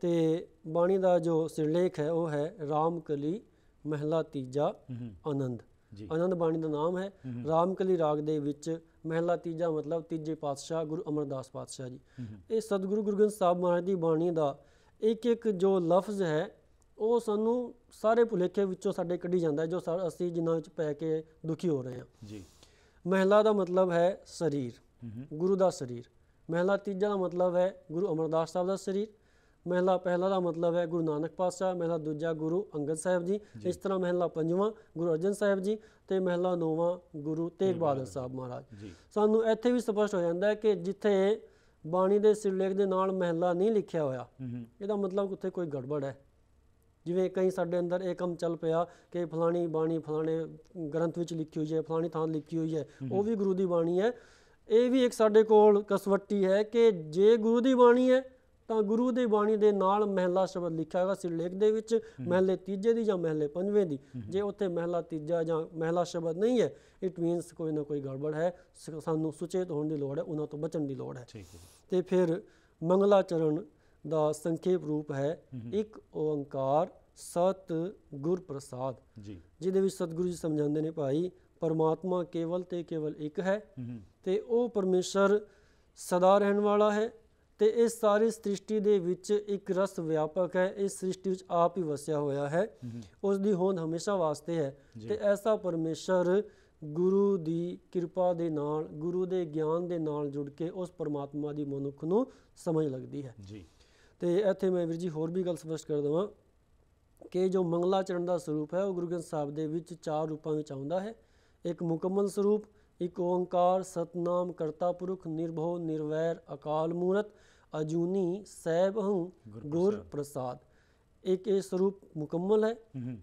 ਤੇ ਬਾਣੀ ਦਾ ਜੋ ਸਿਰਲੇਖ ਹੈ ਉਹ ਹੈ ਰਾਮ ਕਲੀ ਮਹਿਲਾ ਤੀਜਾ ਅਨੰਦ ਆਨੰਦ ਬਾਣੀ ਦਾ ਨਾਮ ਹੈ ਰਾਮਕਲੀ ਰਾਗ ਦੇ ਵਿੱਚ ਮਹਿਲਾ ਤੀਜਾ ਮਤਲਬ ਤੀਜੇ ਪਾਤਸ਼ਾਹ ਗੁਰੂ ਅਮਰਦਾਸ ਪਾਤਸ਼ਾਹ ਜੀ ਇਹ ਸਤਿਗੁਰੂ ਗੁਰੂ ਗ੍ਰੰਥ ਸਾਹਿਬ ਮਹਾਰਾਜ ਦੀ ਬਾਣੀ ਦਾ ਇੱਕ ਇੱਕ ਜੋ ਲਫ਼ਜ਼ ਹੈ ਉਹ ਸਾਨੂੰ ਸਾਰੇ ਭੁਲੇਖੇ ਵਿੱਚੋਂ ਸਾਡੇ ਕੱਢੀ ਜਾਂਦਾ ਜੋ ਅਸੀਂ ਜਿਨ੍ਹਾਂ ਵਿੱਚ ਪੈ ਕੇ ਦੁਖੀ ਹੋ ਰਹੇ ਹਾਂ ਜੀ ਮਹਿਲਾ ਦਾ ਮਤਲਬ ਹੈ ਸਰੀਰ ਗੁਰੂ ਦਾ ਸਰੀਰ ਮਹਿਲਾ ਤੀਜਾ ਦਾ ਮਤਲਬ ਹੈ ਗੁਰੂ ਅਮਰਦਾਸ ਸਾਹਿਬ ਦਾ ਸਰੀਰ ਮਹਿਲਾ ਪਹਿਲਾ ਦਾ ਮਤਲਬ ਹੈ ਗੁਰੂ ਨਾਨਕ ਪਾਤਸ਼ਾਹ ਮਹਿਲਾ ਦੂਜਾ ਗੁਰੂ ਅੰਗਦ ਸਾਹਿਬ ਜੀ ਇਸ ਤਰ੍ਹਾਂ ਮਹਿਲਾ ਪੰਜਵਾਂ ਗੁਰੂ ਅਰਜਨ ਸਾਹਿਬ ਜੀ ਤੇ ਮਹਿਲਾ ਨੌਵਾਂ ਗੁਰੂ ਤੇਗ ਬਹਾਦਰ ਸਾਹਿਬ ਮਹਾਰਾਜ ਸਾਨੂੰ ਇੱਥੇ ਵੀ ਸਪਸ਼ਟ ਹੋ ਜਾਂਦਾ ਹੈ ਕਿ ਜਿੱਥੇ ਬਾਣੀ ਦੇ ਸਿਰਲੇਖ ਦੇ ਨਾਲ ਮਹਿਲਾ ਨਹੀਂ ਲਿਖਿਆ ਹੋਇਆ ਇਹਦਾ ਮਤਲਬ ਉੱਥੇ ਕੋਈ ਗੜਬੜ ਹੈ ਜਿਵੇਂ ਕਈ ਸਾਡੇ ਅੰਦਰ ਇਹ ਕੰਮ ਚੱਲ ਪਿਆ ਕਿ ਫਲਾਣੀ ਬਾਣੀ ਫਲਾਣੇ ਗ੍ਰੰਥ ਵਿੱਚ ਲਿਖੀ ਹੋਈ ਹੈ ਫਲਾਣੀ ਥਾਂ ਲਿਖੀ ਹੋਈ ਹੈ ਉਹ ਵੀ ਗੁਰੂ ਦੀ ਬਾਣੀ ਹੈ ਇਹ ਵੀ ਇੱਕ ਸਾਡੇ ਕੋਲ ਕਸਵੱਟੀ ਹੈ ਕਿ ਜੇ ਗੁਰੂ ਦੀ ਬਾਣੀ ਹੈ ਤਾਂ ਗੁਰੂ ਦੀ ਬਾਣੀ ਦੇ ਨਾਲ ਮਹਿਲਾ ਸ਼ਬਦ ਲਿਖਿਆ ਹੈਗਾ ਸਿਰਲੇਖ ਦੇ ਵਿੱਚ ਮਹਿਲੇ ਤੀਜੇ ਦੀ ਜਾਂ ਮਹਿਲੇ ਪੰਜਵੇਂ ਦੀ ਜੇ ਉੱਥੇ ਮਹਿਲਾ ਤੀਜਾ ਜਾਂ ਮਹਿਲਾ ਸ਼ਬਦ ਨਹੀਂ ਹੈ ਇਟ ਮੀਨਸ ਕੋਈ ਨਾ ਕੋਈ ਗੜਬੜ ਹੈ ਸਾਨੂੰ ਸੁਚੇਤ ਹੋਣ ਦੀ ਲੋੜ ਹੈ ਉਹਨਾਂ ਤੋਂ ਬਚਣ ਦੀ ਲੋੜ ਹੈ ਤੇ ਫਿਰ ਮੰਗਲਾ ਚਰਨ ਦਾ ਸੰਖੇਪ ਰੂਪ ਹੈ ਇੱਕ ਓੰਕਾਰ ਸਤ ਗੁਰ ਪ੍ਰਸਾਦ ਜੀ ਜਿਹਦੇ ਵਿੱਚ ਸਤਿਗੁਰੂ ਜੀ ਸਮਝਾਉਂਦੇ ਨੇ ਭਾਈ ਪਰਮਾਤਮਾ ਕੇਵਲ ਤੇ ਕੇਵਲ ਇੱਕ ਹੈ ਤੇ ਉਹ ਪਰਮੇਸ਼ਰ ਸਦਾ ਰਹਿਣ ਵਾਲਾ ਹੈ ਤੇ ਇਸ ਸਾਰੀ ਸ੍ਰਿਸ਼ਟੀ ਦੇ ਵਿੱਚ ਇੱਕ ਰਸ ਵਿਆਪਕ ਹੈ ਇਸ ਸ੍ਰਿਸ਼ਟੀ ਵਿੱਚ ਆਪ ਹੀ ਵਸਿਆ ਹੋਇਆ ਹੈ ਉਸ ਦੀ ਹੋਂਦ ਹਮੇਸ਼ਾ ਵਾਸਤੇ ਹੈ ਤੇ ਐਸਾ ਪਰਮੇਸ਼ਰ ਗੁਰੂ ਦੀ ਕਿਰਪਾ ਦੇ ਨਾਲ ਗੁਰੂ ਦੇ ਗਿਆਨ ਦੇ ਨਾਲ ਜੁੜ ਕੇ ਉਸ ਪਰਮਾਤਮਾ ਦੀ ਮਨੁੱਖ ਨੂੰ ਸਮਝ ਲੱਗਦੀ ਹੈ ਜੀ ਤੇ ਇੱਥੇ ਮੈਂ ਵੀਰ ਜੀ ਹੋਰ ਵੀ ਗੱਲ ਸਪਸ਼ਟ ਕਰ ਦਵਾਂ ਕਿ ਜੋ ਮੰਗਲਾ ਚਰਨ ਦਾ ਸਰੂਪ ਹੈ ਉਹ ਗੁਰੂ ਗ੍ਰੰਥ ਸਾਹਿਬ ਦੇ ਵਿੱਚ ਚਾਰ ਰੂਪਾਂ ਵਿੱਚ ਆਉਂਦਾ ਹੈ ਇੱਕ ਮੁਕੰਮਲ ਸਰੂਪ ਇਕ ਓੰਕਾਰ ਸਤਨਾਮ ਕਰਤਾ ਪੁਰਖ ਨਿਰਭਉ ਨਿਰਵੈਰ ਅਕਾਲ ਮੂਰਤ ਅਜੂਨੀ ਸੈਭ ਹੂੰ ਗੁਰ ਪ੍ਰਸਾਦ ਇੱਕ ਇਹ ਸਰੂਪ ਮੁਕੰਮਲ ਹੈ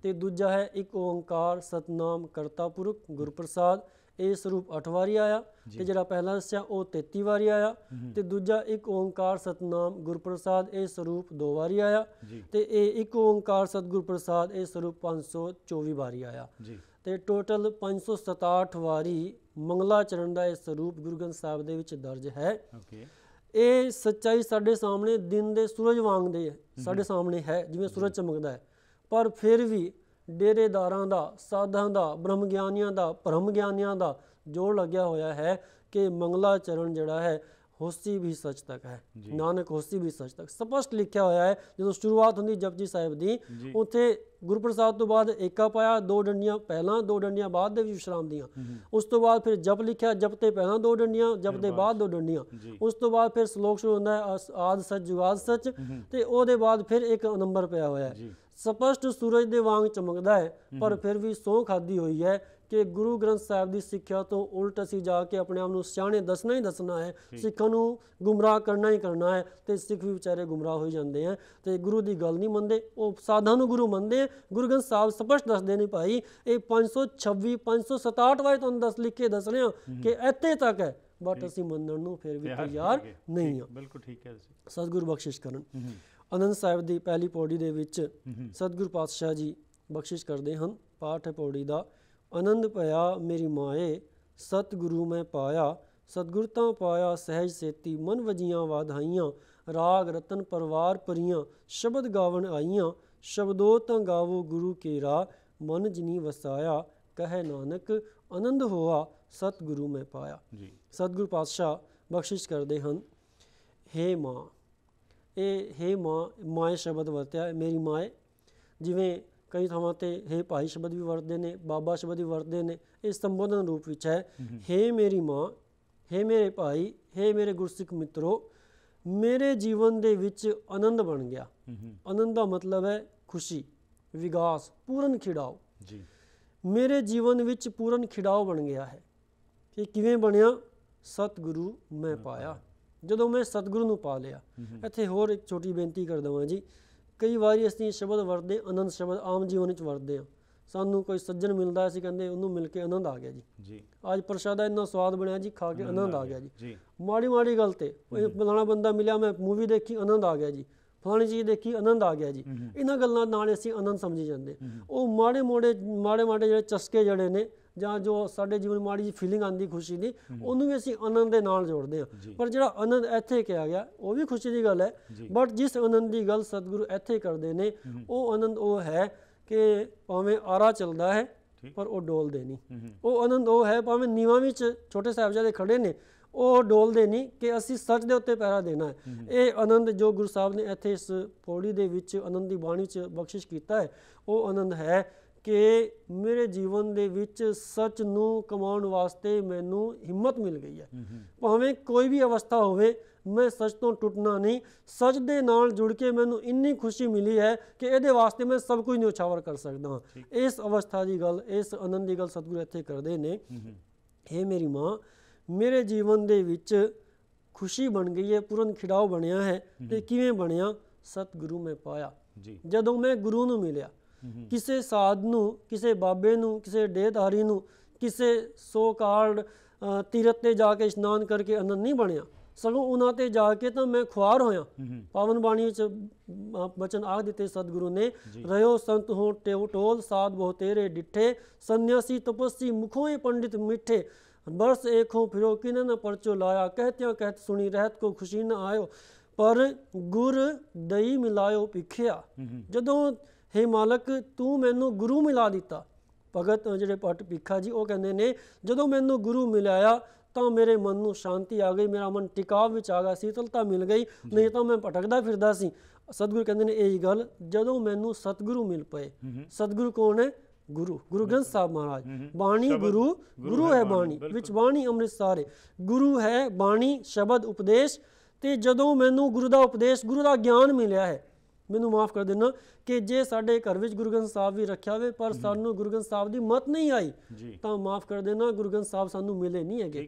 ਤੇ ਦੂਜਾ ਹੈ ਇੱਕ ਓੰਕਾਰ ਸਤਨਾਮ ਕਰਤਾ ਪੁਰਖ ਗੁਰਪ੍ਰਸਾਦ ਇਹ ਸਰੂਪ 8 ਵਾਰੀ ਆਇਆ ਤੇ ਜਿਹੜਾ ਪਹਿਲਾ ਦੱਸਿਆ ਉਹ 33 ਵਾਰੀ ਆਇਆ ਤੇ ਦੂਜਾ ਇੱਕ ਓੰਕਾਰ ਸਤਨਾਮ ਗੁਰਪ੍ਰਸਾਦ ਇਹ ਸਰੂਪ 2 ਵਾਰੀ ਆਇਆ ਤੇ ਇਹ ਇੱਕ ਓੰਕਾਰ ਸਤਗੁਰ ਪ੍ਰਸਾਦ ਇਹ ਸਰੂਪ 524 ਵਾਰੀ ਆਇਆ ਤੇ ਟੋਟਲ 567 ਵਾਰੀ ਮੰਗਲਾ ਚਰਨ ਦਾ ਇਹ ਸਰੂਪ ਗੁਰੂ ਸਾਹਿਬ ਦੇ ਵਿੱਚ ਦਰਜ ਹੈ ਓਕੇ ਇਹ ਸੱਚਾਈ ਸਾਡੇ ਸਾਹਮਣੇ ਦਿਨ ਦੇ ਸੂਰਜ ਵਾਂਗ ਦੇ ਸਾਡੇ ਸਾਹਮਣੇ ਹੈ ਜਿਵੇਂ ਸੂਰਜ ਚਮਕਦਾ ਹੈ ਪਰ ਫਿਰ ਵੀ ਡੇਰੇਦਾਰਾਂ ਦਾ ਸਾਧਾਂ ਦਾ ਬ੍ਰਹਮ ਗਿਆਨੀਆਂ ਦਾ ਪਰਮ ਗਿਆਨੀਆਂ ਦਾ ਜੋੜ ਲੱਗਿਆ ਹੋਇਆ ਹੈ ਕਿ ਮੰਗਲਾ ਚਰਨ ਜਿਹੜਾ ਹੈ ਹੋਸੀ ਵੀ ਸੱਚ ਤੱਕ ਹੈ ਨਾਨਕ ਹੋਸੀ ਵੀ ਸੱਚ ਤੱਕ ਸਪਸ਼ਟ ਲਿਖਿਆ ਹੋਇਆ ਹੈ ਜਦੋਂ ਸ਼ੁਰੂਆਤ ਹੁੰਦੀ ਜਪਜੀ ਸਾਹਿਬ ਦੀ ਉੱਥੇ ਗੁਰੂ ਪ੍ਰਸਾਦ ਤੋਂ ਬਾਅਦ ਏਕਾ ਪਾਇਆ ਦੋ ਡੰਡੀਆਂ ਪਹਿਲਾਂ ਦੋ ਡੰਡੀਆਂ ਬਾਅਦ ਦੇ ਵੀ ਵਿਸ਼ਰਾਮ ਦੀਆਂ ਉਸ ਤੋਂ ਬਾਅਦ ਫਿਰ ਜਪ ਲਿਖਿਆ ਜਪ ਤੇ ਪਹਿਲਾਂ ਦੋ ਡੰਡੀਆਂ ਜਪ ਦੇ ਬਾਅਦ ਦੋ ਡੰਡੀਆਂ ਉਸ ਤੋਂ ਬਾਅਦ ਫਿਰ ਸ਼ਲੋਕ ਸ਼ੁਰੂ ਹੁੰਦਾ ਹੈ ਆਦ ਸੱਚ ਜੁਗਾਦ ਸੱਚ ਤੇ ਉਹਦੇ ਬਾਅਦ ਫਿਰ ਇੱਕ ਨੰਬਰ ਪਿਆ ਹੋਇਆ ਹੈ ਸਪਸ਼ਟ ਸੂਰਜ ਦੇ ਵਾਂਗ ਚਮਕਦਾ ਹੈ ਪਰ ਫਿਰ ਵੀ ਸੋਹ ਖਾਦੀ ਹੋਈ ਹੈ ਕਿ ਗੁਰੂ ਗ੍ਰੰਥ ਸਾਹਿਬ ਦੀ ਸਿੱਖਿਆ ਤੋਂ ਉਲਟ ਅਸੀਂ ਜਾ ਕੇ ਆਪਣੇ ਆਪ ਨੂੰ ਸਿਆਣੇ ਦੱਸਣਾ ਹੀ ਦੱਸਣਾ ਹੈ ਸਿੱਖਾਂ ਨੂੰ ਗੁੰਮਰਾਹ ਕਰਨਾ ਹੀ ਕਰਨਾ ਹੈ ਤੇ ਸਿੱਖ ਵੀ ਵਿਚਾਰੇ ਗੁੰਮਰਾਹ ਹੋ ਜਾਂਦੇ ਆ ਤੇ ਗੁਰੂ ਦੀ ਗੱਲ ਨਹੀਂ ਮੰਨਦੇ ਉਹ ਸਾਧਾਂ ਨੂੰ ਗੁਰੂ ਮੰਨਦੇ ਆ ਗੁਰੂ ਗ੍ਰੰਥ ਸਾਹਿਬ ਸਪਸ਼ਟ ਦੱਸਦੇ ਨੇ ਭਾਈ ਇਹ 526 567 ਵਾਏ ਤੁਹਾਨੂੰ ਦੱਸ ਲਿਖ ਕੇ ਦੱਸਣੇ ਕਿ ਇੱਥੇ ਤੱਕ ਹੈ ਬਟ ਅਸੀਂ ਮੰਨਣ ਨੂੰ ਫਿਰ ਵੀ ਤਿਆਰ ਨਹੀਂ ਆ ਬਿਲਕੁਲ ਠੀਕ ਹੈ ਤੁਸੀਂ ਸਤਿਗੁਰੂ ਬਖਸ਼ਿਸ਼ ਕਰਨ ਅਨੰਦ ਸਾਹਿਬ ਦੀ ਪਹਿਲੀ ਪੌੜੀ ਦੇ ਵਿੱਚ ਸਤਿਗੁਰੂ ਪਾਤਸ਼ਾਹ ਜੀ ਬਖਸ਼ਿਸ਼ ਕਰਦੇ ਹਨ ਪਾਠ ਪੌੜੀ ਦਾ ਆਨੰਦ ਭਇਆ ਮੇਰੀ ਮਾਏ ਸਤਿਗੁਰੂ ਮੈਂ ਪਾਇਆ ਸਤਿਗੁਰ ਤਾਂ ਪਾਇਆ ਸਹਿਜ ਸੇਤੀ ਮਨ ਵਜੀਆਂ ਵਾਧਾਈਆਂ ਰਾਗ ਰਤਨ ਪਰਵਾਰ ਪਰੀਆਂ ਸ਼ਬਦ ਗਾਵਣ ਆਈਆਂ ਸ਼ਬਦੋ ਤਾਂ ਗਾਵੋ ਗੁਰੂ ਕੇ ਰਾ ਮਨ ਜਿਨੀ ਵਸਾਇਆ ਕਹੇ ਨਾਨਕ ਆਨੰਦ ਹੋਆ ਸਤਿਗੁਰੂ ਮੈਂ ਪਾਇਆ ਜੀ ਸਤਿਗੁਰ ਪਾਤਸ਼ਾਹ ਬਖਸ਼ਿਸ਼ ਕਰਦੇ ਹਨ ਹੇ ਮਾਂ ਇਹ ਹੇ ਮਾਂ ਮਾਏ ਸ਼ਬਦ ਵਰਤਿਆ ਮੇਰੀ ਮਾਏ ਜਿਵੇਂ ਕਈ ਥਾਵਾਂ ਤੇ ਹੇ ਭਾਈ ਸ਼ਬਦ ਵੀ ਵਰਤਦੇ ਨੇ ਬਾਬਾ ਸ਼ਬਦ ਵੀ ਵਰਤਦੇ ਨੇ ਇਹ ਸੰਬੋਧਨ ਰੂਪ ਵਿੱਚ ਹੈ ਹੇ ਮੇਰੀ ਮਾਂ ਹੇ ਮੇਰੇ ਭਾਈ ਹੇ ਮੇਰੇ ਗੁਰਸਿੱਖ ਮਿੱਤਰੋ ਮੇਰੇ ਜੀਵਨ ਦੇ ਵਿੱਚ ਆਨੰਦ ਬਣ ਗਿਆ ਆਨੰਦ ਦਾ ਮਤਲਬ ਹੈ ਖੁਸ਼ੀ ਵਿਕਾਸ ਪੂਰਨ ਖਿੜਾਓ ਜੀ ਮੇਰੇ ਜੀਵਨ ਵਿੱਚ ਪੂਰਨ ਖਿੜਾਓ ਬਣ ਗਿਆ ਹੈ ਕਿ ਕਿਵੇਂ ਬਣਿਆ ਸਤਿਗੁਰੂ ਮੈਂ ਪਾਇਆ ਜਦੋਂ ਮੈਂ ਸਤਿਗੁਰੂ ਨੂੰ ਪਾ ਲਿਆ ਇੱਥੇ ਹੋਰ ਇੱਕ ਛੋਟੀ ਬੇਨਤੀ ਕਰ ਦਵਾਂ ਜੀ ਕਈ ਵਾਰੀ ਅਸੀਂ ਸ਼ਬਦ ਵਰਦੇ ਆਨੰਦ ਸ਼ਬਦ ਆਮ ਜੀਵਨ ਵਿੱਚ ਵਰਦੇ ਆ ਸਾਨੂੰ ਕੋਈ ਸੱਜਣ ਮਿਲਦਾ ਸੀ ਕਹਿੰਦੇ ਉਹਨੂੰ ਮਿਲ ਕੇ ਆਨੰਦ ਆ ਗਿਆ ਜੀ ਜੀ ਅੱਜ ਪ੍ਰਸ਼ਾਦਾ ਇੰਨਾ ਸਵਾਦ ਬਣਿਆ ਜੀ ਖਾ ਕੇ ਆਨੰਦ ਆ ਗਿਆ ਜੀ ਮਾੜੀ ਮਾੜੀ ਗੱਲ ਤੇ ਫਲਾਣਾ ਬੰਦਾ ਮਿਲਿਆ ਮੈਂ ਮੂਵੀ ਦੇਖੀ ਆਨੰਦ ਆ ਗਿਆ ਜੀ ਫਲਾਣੀ ਚੀਜ਼ ਦੇਖੀ ਆਨੰਦ ਆ ਗਿਆ ਜੀ ਇਹਨਾਂ ਗੱਲਾਂ ਨਾਲ ਅਸੀਂ ਆਨੰਦ ਸਮਝੀ ਜਾਂਦੇ ਉਹ ਮਾੜੇ ਮੋੜੇ ਮਾੜੇ ਮਾੜੇ ਜਿਹੜੇ ਚਸਕੇ ਜੜੇ ਨੇ ਜਾਂ ਜੋ ਸਾਡੇ ਜੀਵਨ ਮਾੜੀ ਜੀ ਫੀਲਿੰਗ ਆਂਦੀ ਖੁਸ਼ੀ ਦੀ ਉਹਨੂੰ ਵੀ ਅਸੀਂ ਆਨੰਦ ਦੇ ਨਾਲ ਜੋੜਦੇ ਹਾਂ ਪਰ ਜਿਹੜਾ ਆਨੰਦ ਇੱਥੇ ਕਿਹਾ ਗਿਆ ਉਹ ਵੀ ਖੁਸ਼ੀ ਦੀ ਗੱਲ ਹੈ ਬਟ ਜਿਸ ਆਨੰਦ ਦੀ ਗੱਲ ਸਤਿਗੁਰੂ ਇੱਥੇ ਕਰਦੇ ਨੇ ਉਹ ਆਨੰਦ ਉਹ ਹੈ ਕਿ ਭਾਵੇਂ ਆਰਾ ਚੱਲਦਾ ਹੈ ਪਰ ਉਹ ਡੋਲਦੇ ਨਹੀਂ ਉਹ ਆਨੰਦ ਉਹ ਹੈ ਭਾਵੇਂ ਨੀਵਾ ਵਿੱਚ ਛੋਟੇ ਸਾਹਿਬਜ਼ਾਦੇ ਖੜੇ ਨੇ ਉਹ ਡੋਲਦੇ ਨਹੀਂ ਕਿ ਅਸੀਂ ਸੱਚ ਦੇ ਉੱਤੇ ਪੈਰਾ ਦੇਣਾ ਹੈ ਇਹ ਆਨੰਦ ਜੋ ਗੁਰੂ ਸਾਹਿਬ ਨੇ ਇੱਥੇ ਇਸ ਪੌੜੀ ਦੇ ਵਿੱਚ ਆਨੰਦ ਦੀ ਬਾਣੀ 'ਚ ਬਖਸ਼ਿਸ਼ ਕੀਤਾ ਹੈ ਉਹ ਆਨੰਦ ਹੈ ਕਿ ਮੇਰੇ ਜੀਵਨ ਦੇ ਵਿੱਚ ਸੱਚ ਨੂੰ ਕਮਾਉਣ ਵਾਸਤੇ ਮੈਨੂੰ ਹਿੰਮਤ ਮਿਲ ਗਈ ਹੈ ਭਾਵੇਂ ਕੋਈ ਵੀ ਅਵਸਥਾ ਹੋਵੇ ਮੈਂ ਸੱਚ ਤੋਂ ਟੁੱਟਣਾ ਨਹੀਂ ਸੱਚ ਦੇ ਨਾਲ ਜੁੜ ਕੇ ਮੈਨੂੰ ਇੰਨੀ ਖੁਸ਼ੀ ਮਿਲੀ ਹੈ ਕਿ ਇਹਦੇ ਵਾਸਤੇ ਮੈਂ ਸਭ ਕੁਝ ਨਿਉਛਾਵਰ ਕਰ ਸਕਦਾ ਹਾਂ ਇਸ ਅਵਸਥਾ ਦੀ ਗੱਲ ਇਸ ਆਨੰਦ ਦੀ ਗੱਲ ਸਤਿਗੁਰੂ ਇੱਥੇ ਕਰਦੇ ਨੇ ਇਹ ਮੇਰੀ ਮਾਂ ਮੇਰੇ ਜੀਵਨ ਦੇ ਵਿੱਚ ਖੁਸ਼ੀ ਬਣ ਗਈ ਹੈ ਪੂਰਨ ਖਿਡਾਓ ਬਣਿਆ ਹੈ ਤੇ ਕਿਵੇਂ ਬਣਿਆ ਸਤਿਗੁਰੂ ਮੈਂ ਪਾਇਆ ਜੀ ਜਦੋਂ ਮੈਂ ਗੁਰੂ ਨੂੰ ਮਿਲਿਆ ਕਿਸੇ ਸਾਧ ਨੂੰ ਕਿਸੇ ਬਾਬੇ ਨੂੰ ਕਿਸੇ ਡੇਧਾਰੀ ਨੂੰ ਕਿਸੇ ਸੋ ਕਾਰਡ ਤੀਰਤ ਤੇ ਜਾ ਕੇ ਇਸ਼ਨਾਨ ਕਰਕੇ ਅਨੰਦ ਨਹੀਂ ਬਣਿਆ ਸਗੋਂ ਉਹਨਾਂ ਤੇ ਜਾ ਕੇ ਤਾਂ ਮੈਂ ਖੁਆਰ ਹੋਇਆ ਪਾਵਨ ਬਾਣੀ ਵਿੱਚ ਬਚਨ ਆਖ ਦਿੱਤੇ ਸਤਿਗੁਰੂ ਨੇ ਰਿਓ ਸੰਤ ਹੋ ਟੇਉ ਟੋਲ ਸਾਧ ਬਹੁ ਤੇਰੇ ਡਿੱਠੇ ਸੰਨਿਆਸੀ ਤਪਸੀ ਮੁਖੋਂ ਹੀ ਪੰਡਿਤ ਮਿੱਠੇ बर्स एखो ਫਿਰੋ ਕਿਨਨ ਪਰਚੋ ਲਾਇਆ कहतियां ਕਹਤ ਸੁਣੀ ਰਹਿਤ ਕੋ ਖੁਸ਼ੀ ਨਾ ਆਇਓ ਪਰ ਗੁਰ ਦਈ ਮਿਲਾਇਓ ਪਿਖਿਆ ਜਦੋਂ ਹੈ ਮਾਲਕ ਤੂੰ ਮੈਨੂੰ ਗੁਰੂ ਮਿਲਾ ਦਿੱਤਾ ਭਗਤ ਜਿਹੜੇ ਪਟ ਪਿਖਾ ਜੀ ਉਹ ਕਹਿੰਦੇ ਨੇ ਜਦੋਂ ਮੈਨੂੰ ਗੁਰੂ ਮਿਲਾਇਆ ਤਾਂ ਮੇਰੇ ਮਨ ਨੂੰ ਸ਼ਾਂਤੀ ਆ ਗਈ ਮੇਰਾ ਮਨ ਟਿਕਾਵ ਵਿੱਚ ਆ ਗਿਆ ਸੀਤਲਤਾ ਮਿਲ ਗਈ ਨਹੀਂ ਤਾਂ ਮੈਂ ਭਟਕਦਾ ਫਿਰਦਾ ਸੀ ਸਤਗੁਰ ਕਹਿੰਦੇ ਨੇ ਇਹ ਗੱਲ ਜਦੋਂ ਮੈਨੂੰ ਸਤਿਗੁਰੂ ਮਿਲ ਪਏ ਸਤਿਗੁਰੂ ਕੌਣ ਹੈ ਗੁਰੂ ਗੁਰੂ ਗ੍ਰੰਥ ਸਾਹਿਬ ਮਹਾਰਾਜ ਬਾਣੀ ਗੁਰੂ ਗੁਰੂ ਹੈ ਬਾਣੀ ਵਿੱਚ ਬਾਣੀ ਅੰਮ੍ਰਿਤ ਸਾਰੇ ਗੁਰੂ ਹੈ ਬਾਣੀ ਸ਼ਬਦ ਉਪਦੇਸ਼ ਤੇ ਜਦੋਂ ਮੈਨੂੰ ਗੁਰੂ ਦਾ ਉਪਦੇਸ਼ ਗੁਰੂ ਦਾ ਗਿਆਨ ਮਿਲਿਆ ਹੈ ਮੈਨੂੰ ਮਾਫ ਕਰ ਦੇਣਾ ਕਿ ਜੇ ਸਾਡੇ ਘਰ ਵਿੱਚ ਗੁਰੂ ਗ੍ਰੰਥ ਸਾਹਿਬ ਵੀ ਰੱਖਿਆ ਹੋਵੇ ਪਰ ਸਾਨੂੰ ਗੁਰੂ ਗ੍ਰੰਥ ਸਾਹਿਬ ਦੀ ਮਤ ਨਹੀਂ ਆਈ ਤਾਂ ਮਾਫ ਕਰ ਦੇਣਾ ਗੁਰੂ ਗ੍ਰੰਥ ਸਾਹਿਬ ਸਾਨੂੰ ਮਿਲੇ ਨਹੀਂ ਹੈਗੇ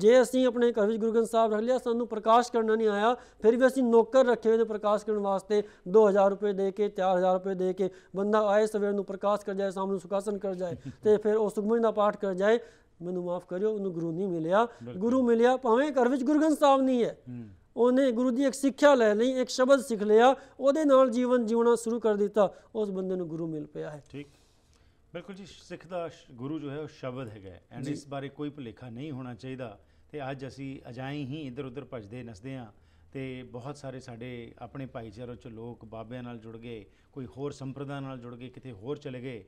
ਜੇ ਅਸੀਂ ਆਪਣੇ ਘਰ ਵਿੱਚ ਗੁਰੂ ਗ੍ਰੰਥ ਸਾਹਿਬ ਰੱਖ ਲਿਆ ਸਾਨੂੰ ਪ੍ਰਕਾਸ਼ ਕਰਨਾ ਨਹੀਂ ਆਇਆ ਫਿਰ ਵੀ ਅਸੀਂ ਨੌਕਰ ਰੱਖੇ ਹੋਏ ਨੇ ਪ੍ਰਕਾਸ਼ ਕਰਨ ਵਾਸਤੇ 2000 ਰੁਪਏ ਦੇ ਕੇ 4000 ਰੁਪਏ ਦੇ ਕੇ ਬੰਦਾ ਆਏ ਸਵੇਰ ਨੂੰ ਪ੍ਰਕਾਸ਼ ਕਰ ਜਾਏ ਸ਼ਾਮ ਨੂੰ ਸੁਖਾਸਨ ਕਰ ਜਾਏ ਤੇ ਫਿਰ ਉਹ ਸੁਖਮਨ ਦਾ ਪਾਠ ਕਰ ਜਾਏ ਮੈਨੂੰ ਮਾਫ ਕਰਿਓ ਉਹਨੂੰ ਗੁਰੂ ਨਹੀਂ ਮਿਲਿਆ ਗੁਰੂ ਮਿਲਿਆ ਭਾਵੇਂ ਘਰ ਵਿੱਚ ਗੁਰੂ ਗ੍ਰੰਥ ਸਾਹਿਬ ਨਹੀਂ ਹੈ ਉਹਨੇ ਗੁਰੂ ਦੀ ਇੱਕ ਸਿੱਖਿਆ ਲੈ ਲਈ ਇੱਕ ਸ਼ਬਦ ਸਿੱਖ ਲਿਆ ਉਹਦੇ ਨਾਲ ਜੀਵਨ ਜਿਉਣਾ ਸ਼ੁਰੂ ਕਰ ਦਿੱਤਾ ਉਸ ਬੰਦੇ ਨੂੰ ਗੁਰੂ ਮਿਲ ਪਿਆ ਹੈ ਠੀਕ ਬਿਲਕੁਲ ਜੀ ਸਿੱਖ ਦਾ ਗੁਰੂ ਜੋ ਹੈ ਉਹ ਸ਼ਬਦ ਹੈਗਾ ਐਂਡ ਇਸ ਬਾਰੇ ਕੋਈ ਭੁਲੇਖਾ ਨਹੀਂ ਹੋਣਾ ਚਾਹੀਦਾ ਤੇ ਅੱਜ ਅਸੀਂ ਅਜਾਈ ਹੀ ਇੱਧਰ ਉੱਧਰ ਭਜਦੇ ਨਸਦੇ ਆ ਤੇ ਬਹੁਤ ਸਾਰੇ ਸਾਡੇ ਆਪਣੇ ਭਾਈਚਾਰੇ ਚ ਲੋਕ ਬਾਬਿਆਂ ਨਾਲ ਜੁੜ ਗਏ ਕੋਈ ਹੋਰ ਸੰਪਰਦਾ ਨਾਲ ਜੁੜ ਗਏ ਕਿਤੇ ਹੋਰ ਚਲੇ ਗਏ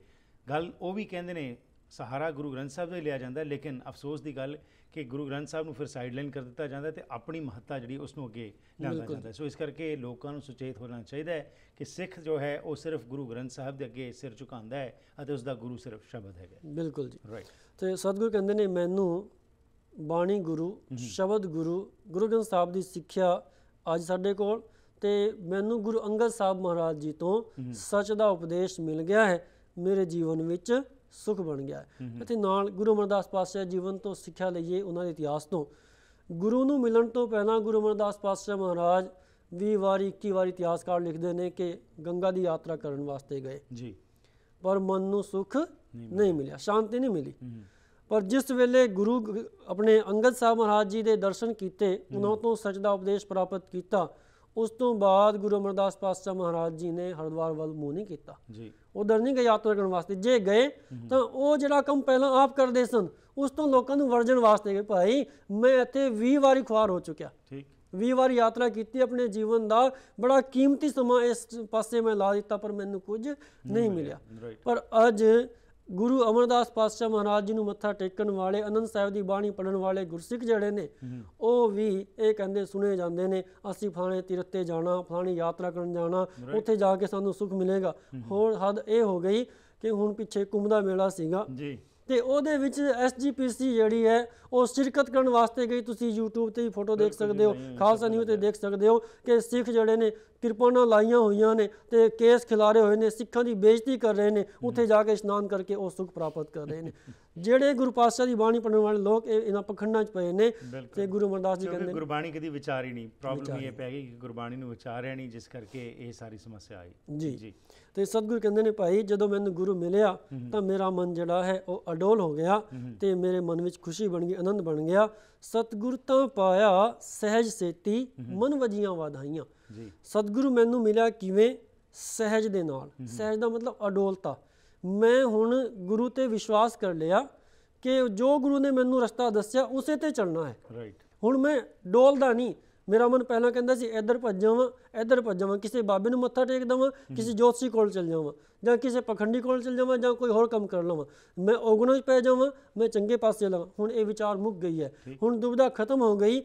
ਗੱਲ ਉਹ ਵੀ ਕਹਿੰਦੇ ਨੇ ਸਹਾਰਾ ਗੁਰੂ ਗ੍ਰੰਥ ਸਾਹਿਬ ਦਾ ਲਿਆ ਜਾਂਦਾ ਲੇਕਿਨ ਅਫਸੋਸ ਦੀ ਗੱਲ ਕਿ ਗੁਰੂ ਗ੍ਰੰਥ ਸਾਹਿਬ ਨੂੰ ਫਿਰ ਸਾਈਡਲਾਈਨ ਕਰ ਦਿੱਤਾ ਜਾਂਦਾ ਤੇ ਆਪਣੀ ਮਹੱਤਤਾ ਜਿਹੜੀ ਉਸ ਨੂੰ ਅੱਗੇ ਲਿਆਂਦਾ ਜਾਂਦਾ ਸੋ ਇਸ ਕਰਕੇ ਲੋਕਾਂ ਨੂੰ ਸੁਚੇਤ ਹੋਣਾ ਚਾਹੀਦਾ ਹੈ ਕਿ ਸਿੱਖ ਜੋ ਹੈ ਉਹ ਸਿਰਫ ਗੁਰੂ ਗ੍ਰੰਥ ਸਾਹਿਬ ਦੇ ਅੱਗੇ ਸਿਰ ਝੁਕਾਉਂਦਾ ਹੈ ਅਤੇ ਉਸ ਦਾ ਗੁਰੂ ਸਿਰਫ ਸ਼ਬਦ ਹੈਗਾ ਬਿਲਕੁਲ ਜੀ ਰਾਈਟ ਤੇ ਸਤਿਗੁਰੂ ਕਹਿੰਦੇ ਨੇ ਮੈਨੂੰ ਬਾਣੀ ਗੁਰੂ ਸ਼ਬਦ ਗੁਰੂ ਗੁਰੂ ਗ੍ਰੰਥ ਸਾਹਿਬ ਦੀ ਸਿੱਖਿਆ ਅੱਜ ਸਾਡੇ ਕੋਲ ਤੇ ਮੈਨੂੰ ਗੁਰੂ ਅੰਗਦ ਸਾਹਿਬ ਮਹਾਰਾਜ ਜੀ ਤੋਂ ਸੱਚ ਦਾ ਉਪਦੇਸ਼ ਮਿਲ ਗਿਆ ਹੈ ਮੇਰੇ ਜੀਵਨ ਵਿੱਚ ਸੁਖ ਬਣ ਗਿਆ ਅਤੇ ਨਾਲ ਗੁਰੂ ਅਮਰਦਾਸ ਪਾਤਸ਼ਾਹ ਜੀਵਨ ਤੋਂ ਸਿੱਖਿਆ ਲਈਏ ਉਹਨਾਂ ਦੇ ਇਤਿਹਾਸ ਤੋਂ ਗੁਰੂ ਨੂੰ ਮਿਲਣ ਤੋਂ ਪਹਿਲਾਂ ਗੁਰੂ ਅਮਰਦਾਸ ਪਾਤਸ਼ਾਹ ਮਹਾਰਾਜ 20 ਵਾਰ 21 ਵਾਰ ਇਤਿਹਾਸਕਾਰ ਲਿਖਦੇ ਨੇ ਕਿ ਗੰਗਾ ਦੀ ਯਾਤਰਾ ਕਰਨ ਵਾਸਤੇ ਗਏ ਜੀ ਪਰ ਮਨ ਨੂੰ ਸੁਖ ਨਹੀਂ ਮਿਲਿਆ ਸ਼ਾਂਤੀ ਨਹੀਂ ਮਿਲੀ ਪਰ ਜਿਸ ਵੇਲੇ ਗੁਰੂ ਆਪਣੇ ਅੰਗਦ ਸਾਹਿਬ ਮਹਾਰਾਜ ਜੀ ਦੇ ਦਰਸ਼ਨ ਕੀਤੇ ਉਹਨਾਂ ਤੋਂ ਸੱਚ ਦਾ ਉਪਦੇਸ਼ ਪ੍ਰਾਪਤ ਕੀਤਾ ਉਸ ਤੋਂ ਬਾਅਦ ਗੁਰੂ ਅਮਰਦਾਸ ਪਾਤਸ਼ਾਹ ਮਹਾਰਾਜ ਜੀ ਨੇ ਹਰਦਵਾਰ ਵੱਲ ਮੂੰਹ ਨਹੀਂ ਕੀਤਾ ਜੀ ਉਧਰ ਨਹੀਂ ਗਏ ਯਾਤਰਾ ਕਰਨ ਵਾਸਤੇ ਜੇ ਗਏ ਤਾਂ ਉਹ ਜਿਹੜਾ ਕੰਮ ਪਹਿਲਾਂ ਆਪ ਕਰਦੇ ਸਨ ਉਸ ਤੋਂ ਲੋਕਾਂ ਨੂੰ ਵਰਜਣ ਵਾਸਤੇ ਗਏ ਭਾਈ ਮੈਂ ਇੱਥੇ 20 ਵਾਰੀ ਖੁਆਰ ਹੋ ਚੁੱਕਿਆ ਠੀਕ 20 ਵਾਰ ਯਾਤਰਾ ਕੀਤੀ ਆਪਣੇ ਜੀਵਨ ਦਾ ਬੜਾ ਕੀਮਤੀ ਸਮਾਂ ਇਸ ਪਾਸੇ ਮੈਂ ਲਾ ਦਿੱਤਾ ਪਰ ਮੈਨੂੰ ਕੁਝ ਨਹੀਂ ਮਿਲਿਆ ਪਰ ਅੱਜ ਗੁਰੂ ਅਮਰਦਾਸ ਪਾਤਸ਼ਾਹ ਮਹਾਰਾਜ ਜੀ ਨੂੰ ਮੱਥਾ ਟੇਕਣ ਵਾਲੇ ਅਨੰਦ ਸਾਹਿਬ ਦੀ ਬਾਣੀ ਪੜਨ ਵਾਲੇ ਗੁਰਸਿੱਖ ਜਿਹੜੇ ਨੇ ਉਹ ਵੀ ਇਹ ਕਹਿੰਦੇ ਸੁਣੇ ਜਾਂਦੇ ਨੇ ਅਸੀਂ ਫਾਣੇ ਤੀਰਥ ਤੇ ਜਾਣਾ ਫਲਾਣੀ ਯਾਤਰਾ ਕਰਨ ਜਾਣਾ ਉੱਥੇ ਜਾ ਕੇ ਸਾਨੂੰ ਸੁੱਖ ਮਿਲੇਗਾ ਹੋਰ ਹੱਦ ਇਹ ਹੋ ਗਈ ਕਿ ਹੁਣ ਪਿੱਛੇ ਕੁੰਮ ਦਾ ਮੇਲਾ ਸੀਗਾ ਜੀ ਤੇ ਉਹਦੇ ਵਿੱਚ ਐਸਜੀਪੀਸੀ ਜਿਹੜੀ ਹੈ ਉਹ ਸ਼ਿਰਕਤ ਕਰਨ ਵਾਸਤੇ ਗਈ ਤੁਸੀਂ YouTube ਤੇ ਵੀ ਫੋਟੋ ਦੇਖ ਸਕਦੇ ਹੋ ਖਾਲਸਾ ਨਿਊਜ਼ ਤੇ ਦੇਖ ਸਕਦੇ ਹੋ ਕਿ ਸਿੱਖ ਜਿਹੜੇ ਨੇ ਕਿਰਪਾਨਾਂ ਲਾਈਆਂ ਹੋਈਆਂ ਨੇ ਤੇ ਕੇਸ ਖਿਲਾਰੇ ਹੋਏ ਨੇ ਸਿੱਖਾਂ ਦੀ ਬੇਇੱਜ਼ਤੀ ਕਰ ਰਹੇ ਨੇ ਉੱਥੇ ਜਾ ਕੇ ਇਸ਼ਨਾਨ ਕਰਕੇ ਉਹ ਸੁਖ ਪ੍ਰਾਪਤ ਕਰ ਰਹੇ ਨੇ ਜਿਹੜੇ ਗੁਰੂ ਪਾਤਸ਼ਾਹ ਦੀ ਬਾਣੀ ਪੜਨ ਵਾਲੇ ਲੋਕ ਇਹਨਾਂ ਪਖੰਡਾਂ 'ਚ ਪਏ ਨੇ ਤੇ ਗੁਰੂ ਅਮਰਦਾਸ ਜੀ ਕਹਿੰਦੇ ਗੁਰਬਾਣੀ ਕਦੀ ਵਿਚਾਰ ਹੀ ਨਹੀਂ ਪ੍ਰੋਬਲਮ ਇਹ ਪੈ ਗਈ ਕਿ ਗੁਰਬਾਣੀ ਨੂੰ ਵਿਚਾਰਿਆ ਨਹੀਂ ਜਿਸ ਕਰਕੇ ਇਹ ਸਾਰੀ ਸਮੱਸਿਆ ਆਈ ਜੀ ਤੇ ਸਤਗੁਰ ਕਹਿੰਦੇ ਨੇ ਭਾਈ ਜਦੋਂ ਮੈਨੂੰ ਗੁਰੂ ਮਿਲਿਆ ਤਾਂ ਮੇਰਾ ਮਨ ਜਿਹੜਾ ਹੈ ਉਹ ਅਡੋਲ ਹੋ ਗਿਆ ਤੇ ਮੇਰੇ ਮਨ ਵਿੱਚ ਖੁਸ਼ੀ ਬਣ ਗਈ ਆਨੰਦ ਬਣ ਗਿਆ ਸਤਗੁਰ ਤਾਂ ਪਾਇਆ ਸਹਿਜ ਸੇਤੀ ਮਨ ਵਜੀਆਂ ਵਾਧਾਈਆਂ ਜੀ ਸਤਿਗੁਰੂ ਮੈਨੂੰ ਮਿਲਿਆ ਕਿਵੇਂ ਸਹਿਜ ਦੇ ਨਾਲ ਸਹਿਜ ਦਾ ਮਤਲਬ ਅਡੋਲਤਾ ਮੈਂ ਹੁਣ ਗੁਰੂ ਤੇ ਵਿਸ਼ਵਾਸ ਕਰ ਲਿਆ ਕਿ ਜੋ ਗੁਰੂ ਨੇ ਮੈਨੂੰ ਰਸਤਾ ਦੱਸਿਆ ਉਸੇ ਤੇ ਚੱਲਣਾ ਹੈ ਰਾਈਟ ਹੁਣ ਮੈਂ ਡੋਲਦਾ ਨਹੀਂ ਮੇਰਾ ਮਨ ਪਹਿਲਾਂ ਕਹਿੰਦਾ ਸੀ ਇੱਧਰ ਭੱਜ ਜਾਵਾਂ ਇੱਧਰ ਭੱਜ ਜਾਵਾਂ ਕਿਸੇ ਬਾਬੇ ਨੂੰ ਮੱਥਾ ਟੇਕ ਦਵਾਂ ਕਿਸੇ ਜੋਤਸ਼ੀ ਕੋਲ ਚਲ ਜਾਵਾਂ ਜਾਂ ਕਿਸੇ ਪਖੰਡੀ ਕੋਲ ਚਲ ਜਾਵਾਂ ਜਾਂ ਕੋਈ ਹੋਰ ਕੰਮ ਕਰ ਲਵਾਂ ਮੈਂ ਉਗਣੋਂ 'ਚ ਪੈ ਜਾਵਾਂ ਮੈਂ ਚੰਗੇ ਪਾਸੇ ਲਵਾਂ ਹੁਣ ਇਹ ਵਿਚਾਰ ਮੁੱਕ ਗਈ ਹੈ ਹੁਣ ਦੁਬਿਧਾ ਖਤਮ ਹੋ ਗਈ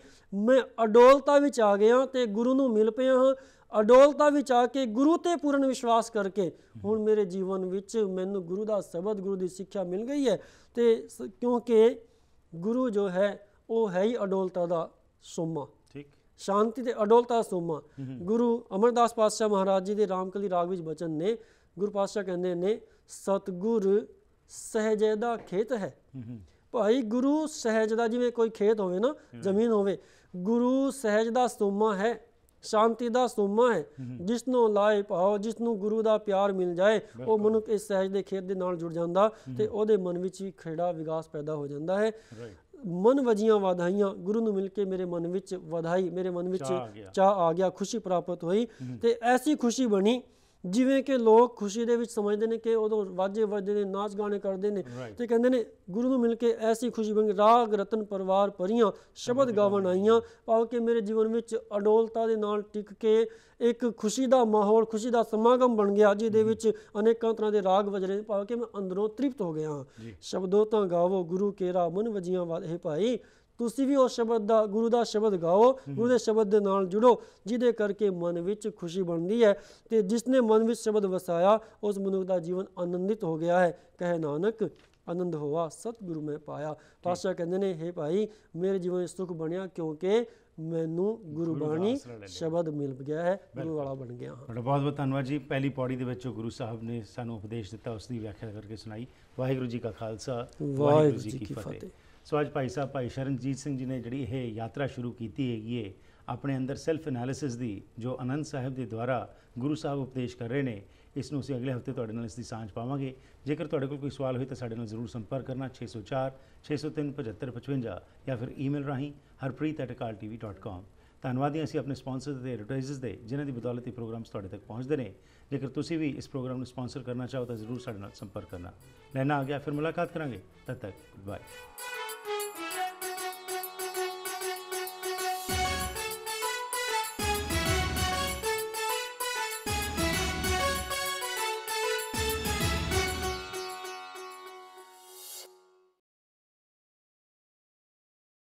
ਮੈਂ ਅਡੋਲਤਾ ਵਿੱਚ ਆ ਗਿਆ ਤੇ ਗੁਰੂ ਨੂੰ ਮਿਲ ਪਿਆ ਹਾਂ ਅਡੋਲਤਾ ਵਿੱਚ ਆ ਕੇ ਗੁਰੂ ਤੇ ਪੂਰਨ ਵਿਸ਼ਵਾਸ ਕਰਕੇ ਹੁਣ ਮੇਰੇ ਜੀਵਨ ਵਿੱਚ ਮੈਨੂੰ ਗੁਰੂ ਦਾ ਸ਼ਬਦ ਗੁਰੂ ਦੀ ਸਿੱਖਿਆ ਮਿਲ ਗਈ ਹੈ ਤੇ ਕਿਉਂਕਿ ਗੁਰੂ ਜੋ ਹੈ ਉਹ ਹੈ ਹੀ ਅਡੋਲਤਾ ਦਾ ਸੋਮਾ ਸ਼ਾਂਤੀ ਤੇ ਅਡੋਲਤਾ ਸੋਮਾ ਗੁਰੂ ਅਮਰਦਾਸ ਪਾਤਸ਼ਾਹ ਮਹਾਰਾਜ ਜੀ ਦੇ ਰਾਮਕਲੀ ਰਾਗ ਵਿੱਚ ਬਚਨ ਨੇ ਗੁਰੂ ਪਾਤਸ਼ਾਹ ਕਹਿੰਦੇ ਨੇ ਸਤਗੁਰ ਸਹਜ ਦਾ ਖੇਤ ਹੈ ਭਾਈ ਗੁਰੂ ਸਹਿਜ ਦਾ ਜਿਵੇਂ ਕੋਈ ਖੇਤ ਹੋਵੇ ਨਾ ਜ਼ਮੀਨ ਹੋਵੇ ਗੁਰੂ ਸਹਿਜ ਦਾ ਸੋਮਾ ਹੈ ਸ਼ਾਂਤੀ ਦਾ ਸੋਮਾ ਹੈ ਜਿਸ ਨੂੰ ਲਾਏ ਪਾਓ ਜਿਸ ਨੂੰ ਗੁਰੂ ਦਾ ਪਿਆਰ ਮਿਲ ਜਾਏ ਉਹ ਮਨੁੱਖ ਇਸ ਸਹਿਜ ਦੇ ਖੇਤ ਦੇ ਨਾਲ ਜੁੜ ਜਾਂਦਾ ਤੇ ਉਹਦੇ ਮਨ ਵਿੱਚ ਵੀ ਖੇੜਾ ਵਿਕਾਸ ਪੈਦਾ ਹੋ ਜਾਂਦਾ ਹੈ ਮਨ ਵਜੀਆਂ ਵਧਾਈਆਂ ਗੁਰੂ ਨੂੰ ਮਿਲ ਕੇ ਮੇਰੇ ਮਨ ਵਿੱਚ ਵਧਾਈ ਮੇਰੇ ਮਨ ਵਿੱਚ ਚਾਹ ਆ ਗਿਆ ਖੁਸ਼ੀ ਪ੍ਰਾਪਤ ਹੋਈ ਤੇ ਐਸੀ ਖੁਸ਼ੀ ਬਣੀ ਜਿਵੇਂ ਕਿ ਲੋਕ ਖੁਸ਼ੀ ਦੇ ਵਿੱਚ ਸਮਝਦੇ ਨੇ ਕਿ ਉਦੋਂ ਵਾਜੇ ਵੱਜਦੇ ਨੇ ਨਾਚ ਗਾਣੇ ਕਰਦੇ ਨੇ ਤੇ ਕਹਿੰਦੇ ਨੇ ਗੁਰੂ ਨੂੰ ਮਿਲ ਕੇ ਐਸੀ ਖੁਸ਼ੀ ਬਣੀ ਰਾਗ ਰਤਨ ਪਰਵਾਰ ਪਰੀਆਂ ਸ਼ਬਦ ਗਾਵਣ ਆਈਆਂ ਭਾਵ ਕਿ ਮੇਰੇ ਜੀਵਨ ਵਿੱਚ ਅਡੋਲਤਾ ਦੇ ਨਾਲ ਟਿਕ ਕੇ ਇੱਕ ਖੁਸ਼ੀ ਦਾ ਮਾਹੌਲ ਖੁਸ਼ੀ ਦਾ ਸਮਾਗਮ ਬਣ ਗਿਆ ਜਿਹਦੇ ਵਿੱਚ ਅਨੇਕਾਂ ਤਰ੍ਹਾਂ ਦੇ ਰਾਗ ਵਜ ਰਹੇ ਭਾਵ ਕਿ ਮੈਂ ਅੰਦਰੋਂ ਤ੍ਰਿਪਤ ਹੋ ਗਿਆ ਸ਼ਬਦੋ ਤਾਂ ਗਾਵੋ ਗੁਰੂ ਕੇਰਾ ਮਨ ਵਜੀਆਂ ਵਾਹੇ ਭਾਈ ਤੁਸੀਂ ਵੀ ਉਸ ਸ਼ਬਦ ਦਾ ਗੁਰੂ ਦਾ ਸ਼ਬਦ ਗਾਓ ਗੁਰੂ ਦੇ ਸ਼ਬਦ ਦੇ ਨਾਲ ਜੁੜੋ ਜਿਹਦੇ ਕਰਕੇ ਮਨ ਵਿੱਚ ਖੁਸ਼ੀ ਬਣਦੀ ਹੈ ਤੇ ਜਿਸ ਨੇ ਮਨ ਵਿੱਚ ਸ਼ਬਦ ਵਸਾਇਆ ਉਸ ਮਨੁੱਖ ਦਾ ਜੀਵਨ ਆਨੰਦਿਤ ਹੋ ਗਿਆ ਹੈ ਕਹਿ ਨਾਨਕ ਆਨੰਦ ਹੋਆ ਸਤਿਗੁਰੂ ਮੈਂ ਪਾਇਆ ਪਾਸ਼ਾ ਕਹਿੰਦੇ ਨੇ ਹੇ ਭਾਈ ਮੇਰੇ ਜੀਵਨ ਵਿੱਚ ਸੁਖ ਬਣਿਆ ਕਿਉਂਕਿ ਮੈਨੂੰ ਗੁਰਬਾਣੀ ਸ਼ਬਦ ਮਿਲ ਗਿਆ ਹੈ ਗੁਰੂ ਵਾਲਾ ਬਣ ਗਿਆ ਹਾਂ ਤੁਹਾਡਾ ਬਹੁਤ ਬਹੁਤ ਧੰਨਵਾਦ ਜੀ ਪਹਿਲੀ ਪੌੜੀ ਦੇ ਵਿੱਚ ਗੁਰੂ ਸਾਹਿਬ ਨੇ ਸਾਨੂੰ ਉਪਦੇਸ਼ ਦਿੱਤਾ ਉਸ ਦੀ ਵਿਆਖਿਆ ਕਰਕੇ ਸੁਣਾਈ ਵਾਹਿਗੁਰੂ ਜੀ ਕਾ ਖਾਲਸਾ ਵਾਹਿਗੁਰੂ ਜੀ ਕੀ ਫਤਿਹ ਸੋ ਅੱਜ ਭਾਈ ਸਾਹਿਬ ਭਾਈ ਸ਼ਰਨਜੀਤ ਸਿੰਘ ਜੀ ਨੇ ਜਿਹੜੀ ਇਹ ਯਾਤਰਾ ਸ਼ੁਰੂ ਕੀਤੀ ਹੈਗੀ ਹੈ ਆਪਣੇ ਅੰਦਰ ਸੈਲਫ ਐਨਾਲਿਸਿਸ ਦੀ ਜੋ ਅਨੰਦ ਸਾਹਿਬ ਦੇ ਦੁਆਰਾ ਗੁਰੂ ਸਾਹਿਬ ਉਪਦੇਸ਼ ਕਰ ਰਹੇ ਨੇ ਇਸ ਨੂੰ ਅਸੀਂ ਅਗਲੇ ਹਫਤੇ ਤੁਹਾਡੇ ਨਾਲ ਇਸ ਦੀ ਸਾਂਝ ਪਾਵਾਂਗੇ ਜੇਕਰ ਤੁਹਾਡੇ ਕੋਲ ਕੋਈ ਸਵਾਲ ਹੋਵੇ ਤਾਂ ਸਾਡੇ ਨਾਲ ਜ਼ਰੂਰ ਸੰਪਰਕ ਕਰਨਾ 604 603 7555 ਜਾਂ ਫਿਰ ਈਮੇਲ ਰਾਹੀਂ harpreet@kaltv.com ਧੰਨਵਾਦ ਹੈ ਅਸੀਂ ਆਪਣੇ ਸਪਾਂਸਰਸ ਦੇ ਐਡਵਰਟਾਈਜ਼ਰਸ ਦੇ ਜਿਨ੍ਹਾਂ ਦੀ ਬਦੌਲਤ ਇਹ ਪ੍ਰੋਗਰਾਮਸ ਤੁਹਾਡੇ ਤੱਕ ਪਹੁੰਚਦੇ ਨੇ ਜੇਕਰ ਤੁਸੀਂ ਵੀ ਇਸ ਪ੍ਰੋਗਰਾਮ ਨੂੰ ਸਪਾਂਸਰ ਕਰਨਾ ਚਾਹੋ ਤਾਂ ਜ਼ਰੂਰ ਸਾਡੇ ਨਾਲ ਸੰਪਰਕ ਕਰਨਾ ਲੈਣਾ ਆ ਗਿਆ ਫਿਰ ਮੁਲਾਕਾਤ ਕਰਾਂਗੇ ਤਦ ਤੱਕ ਬਾਏ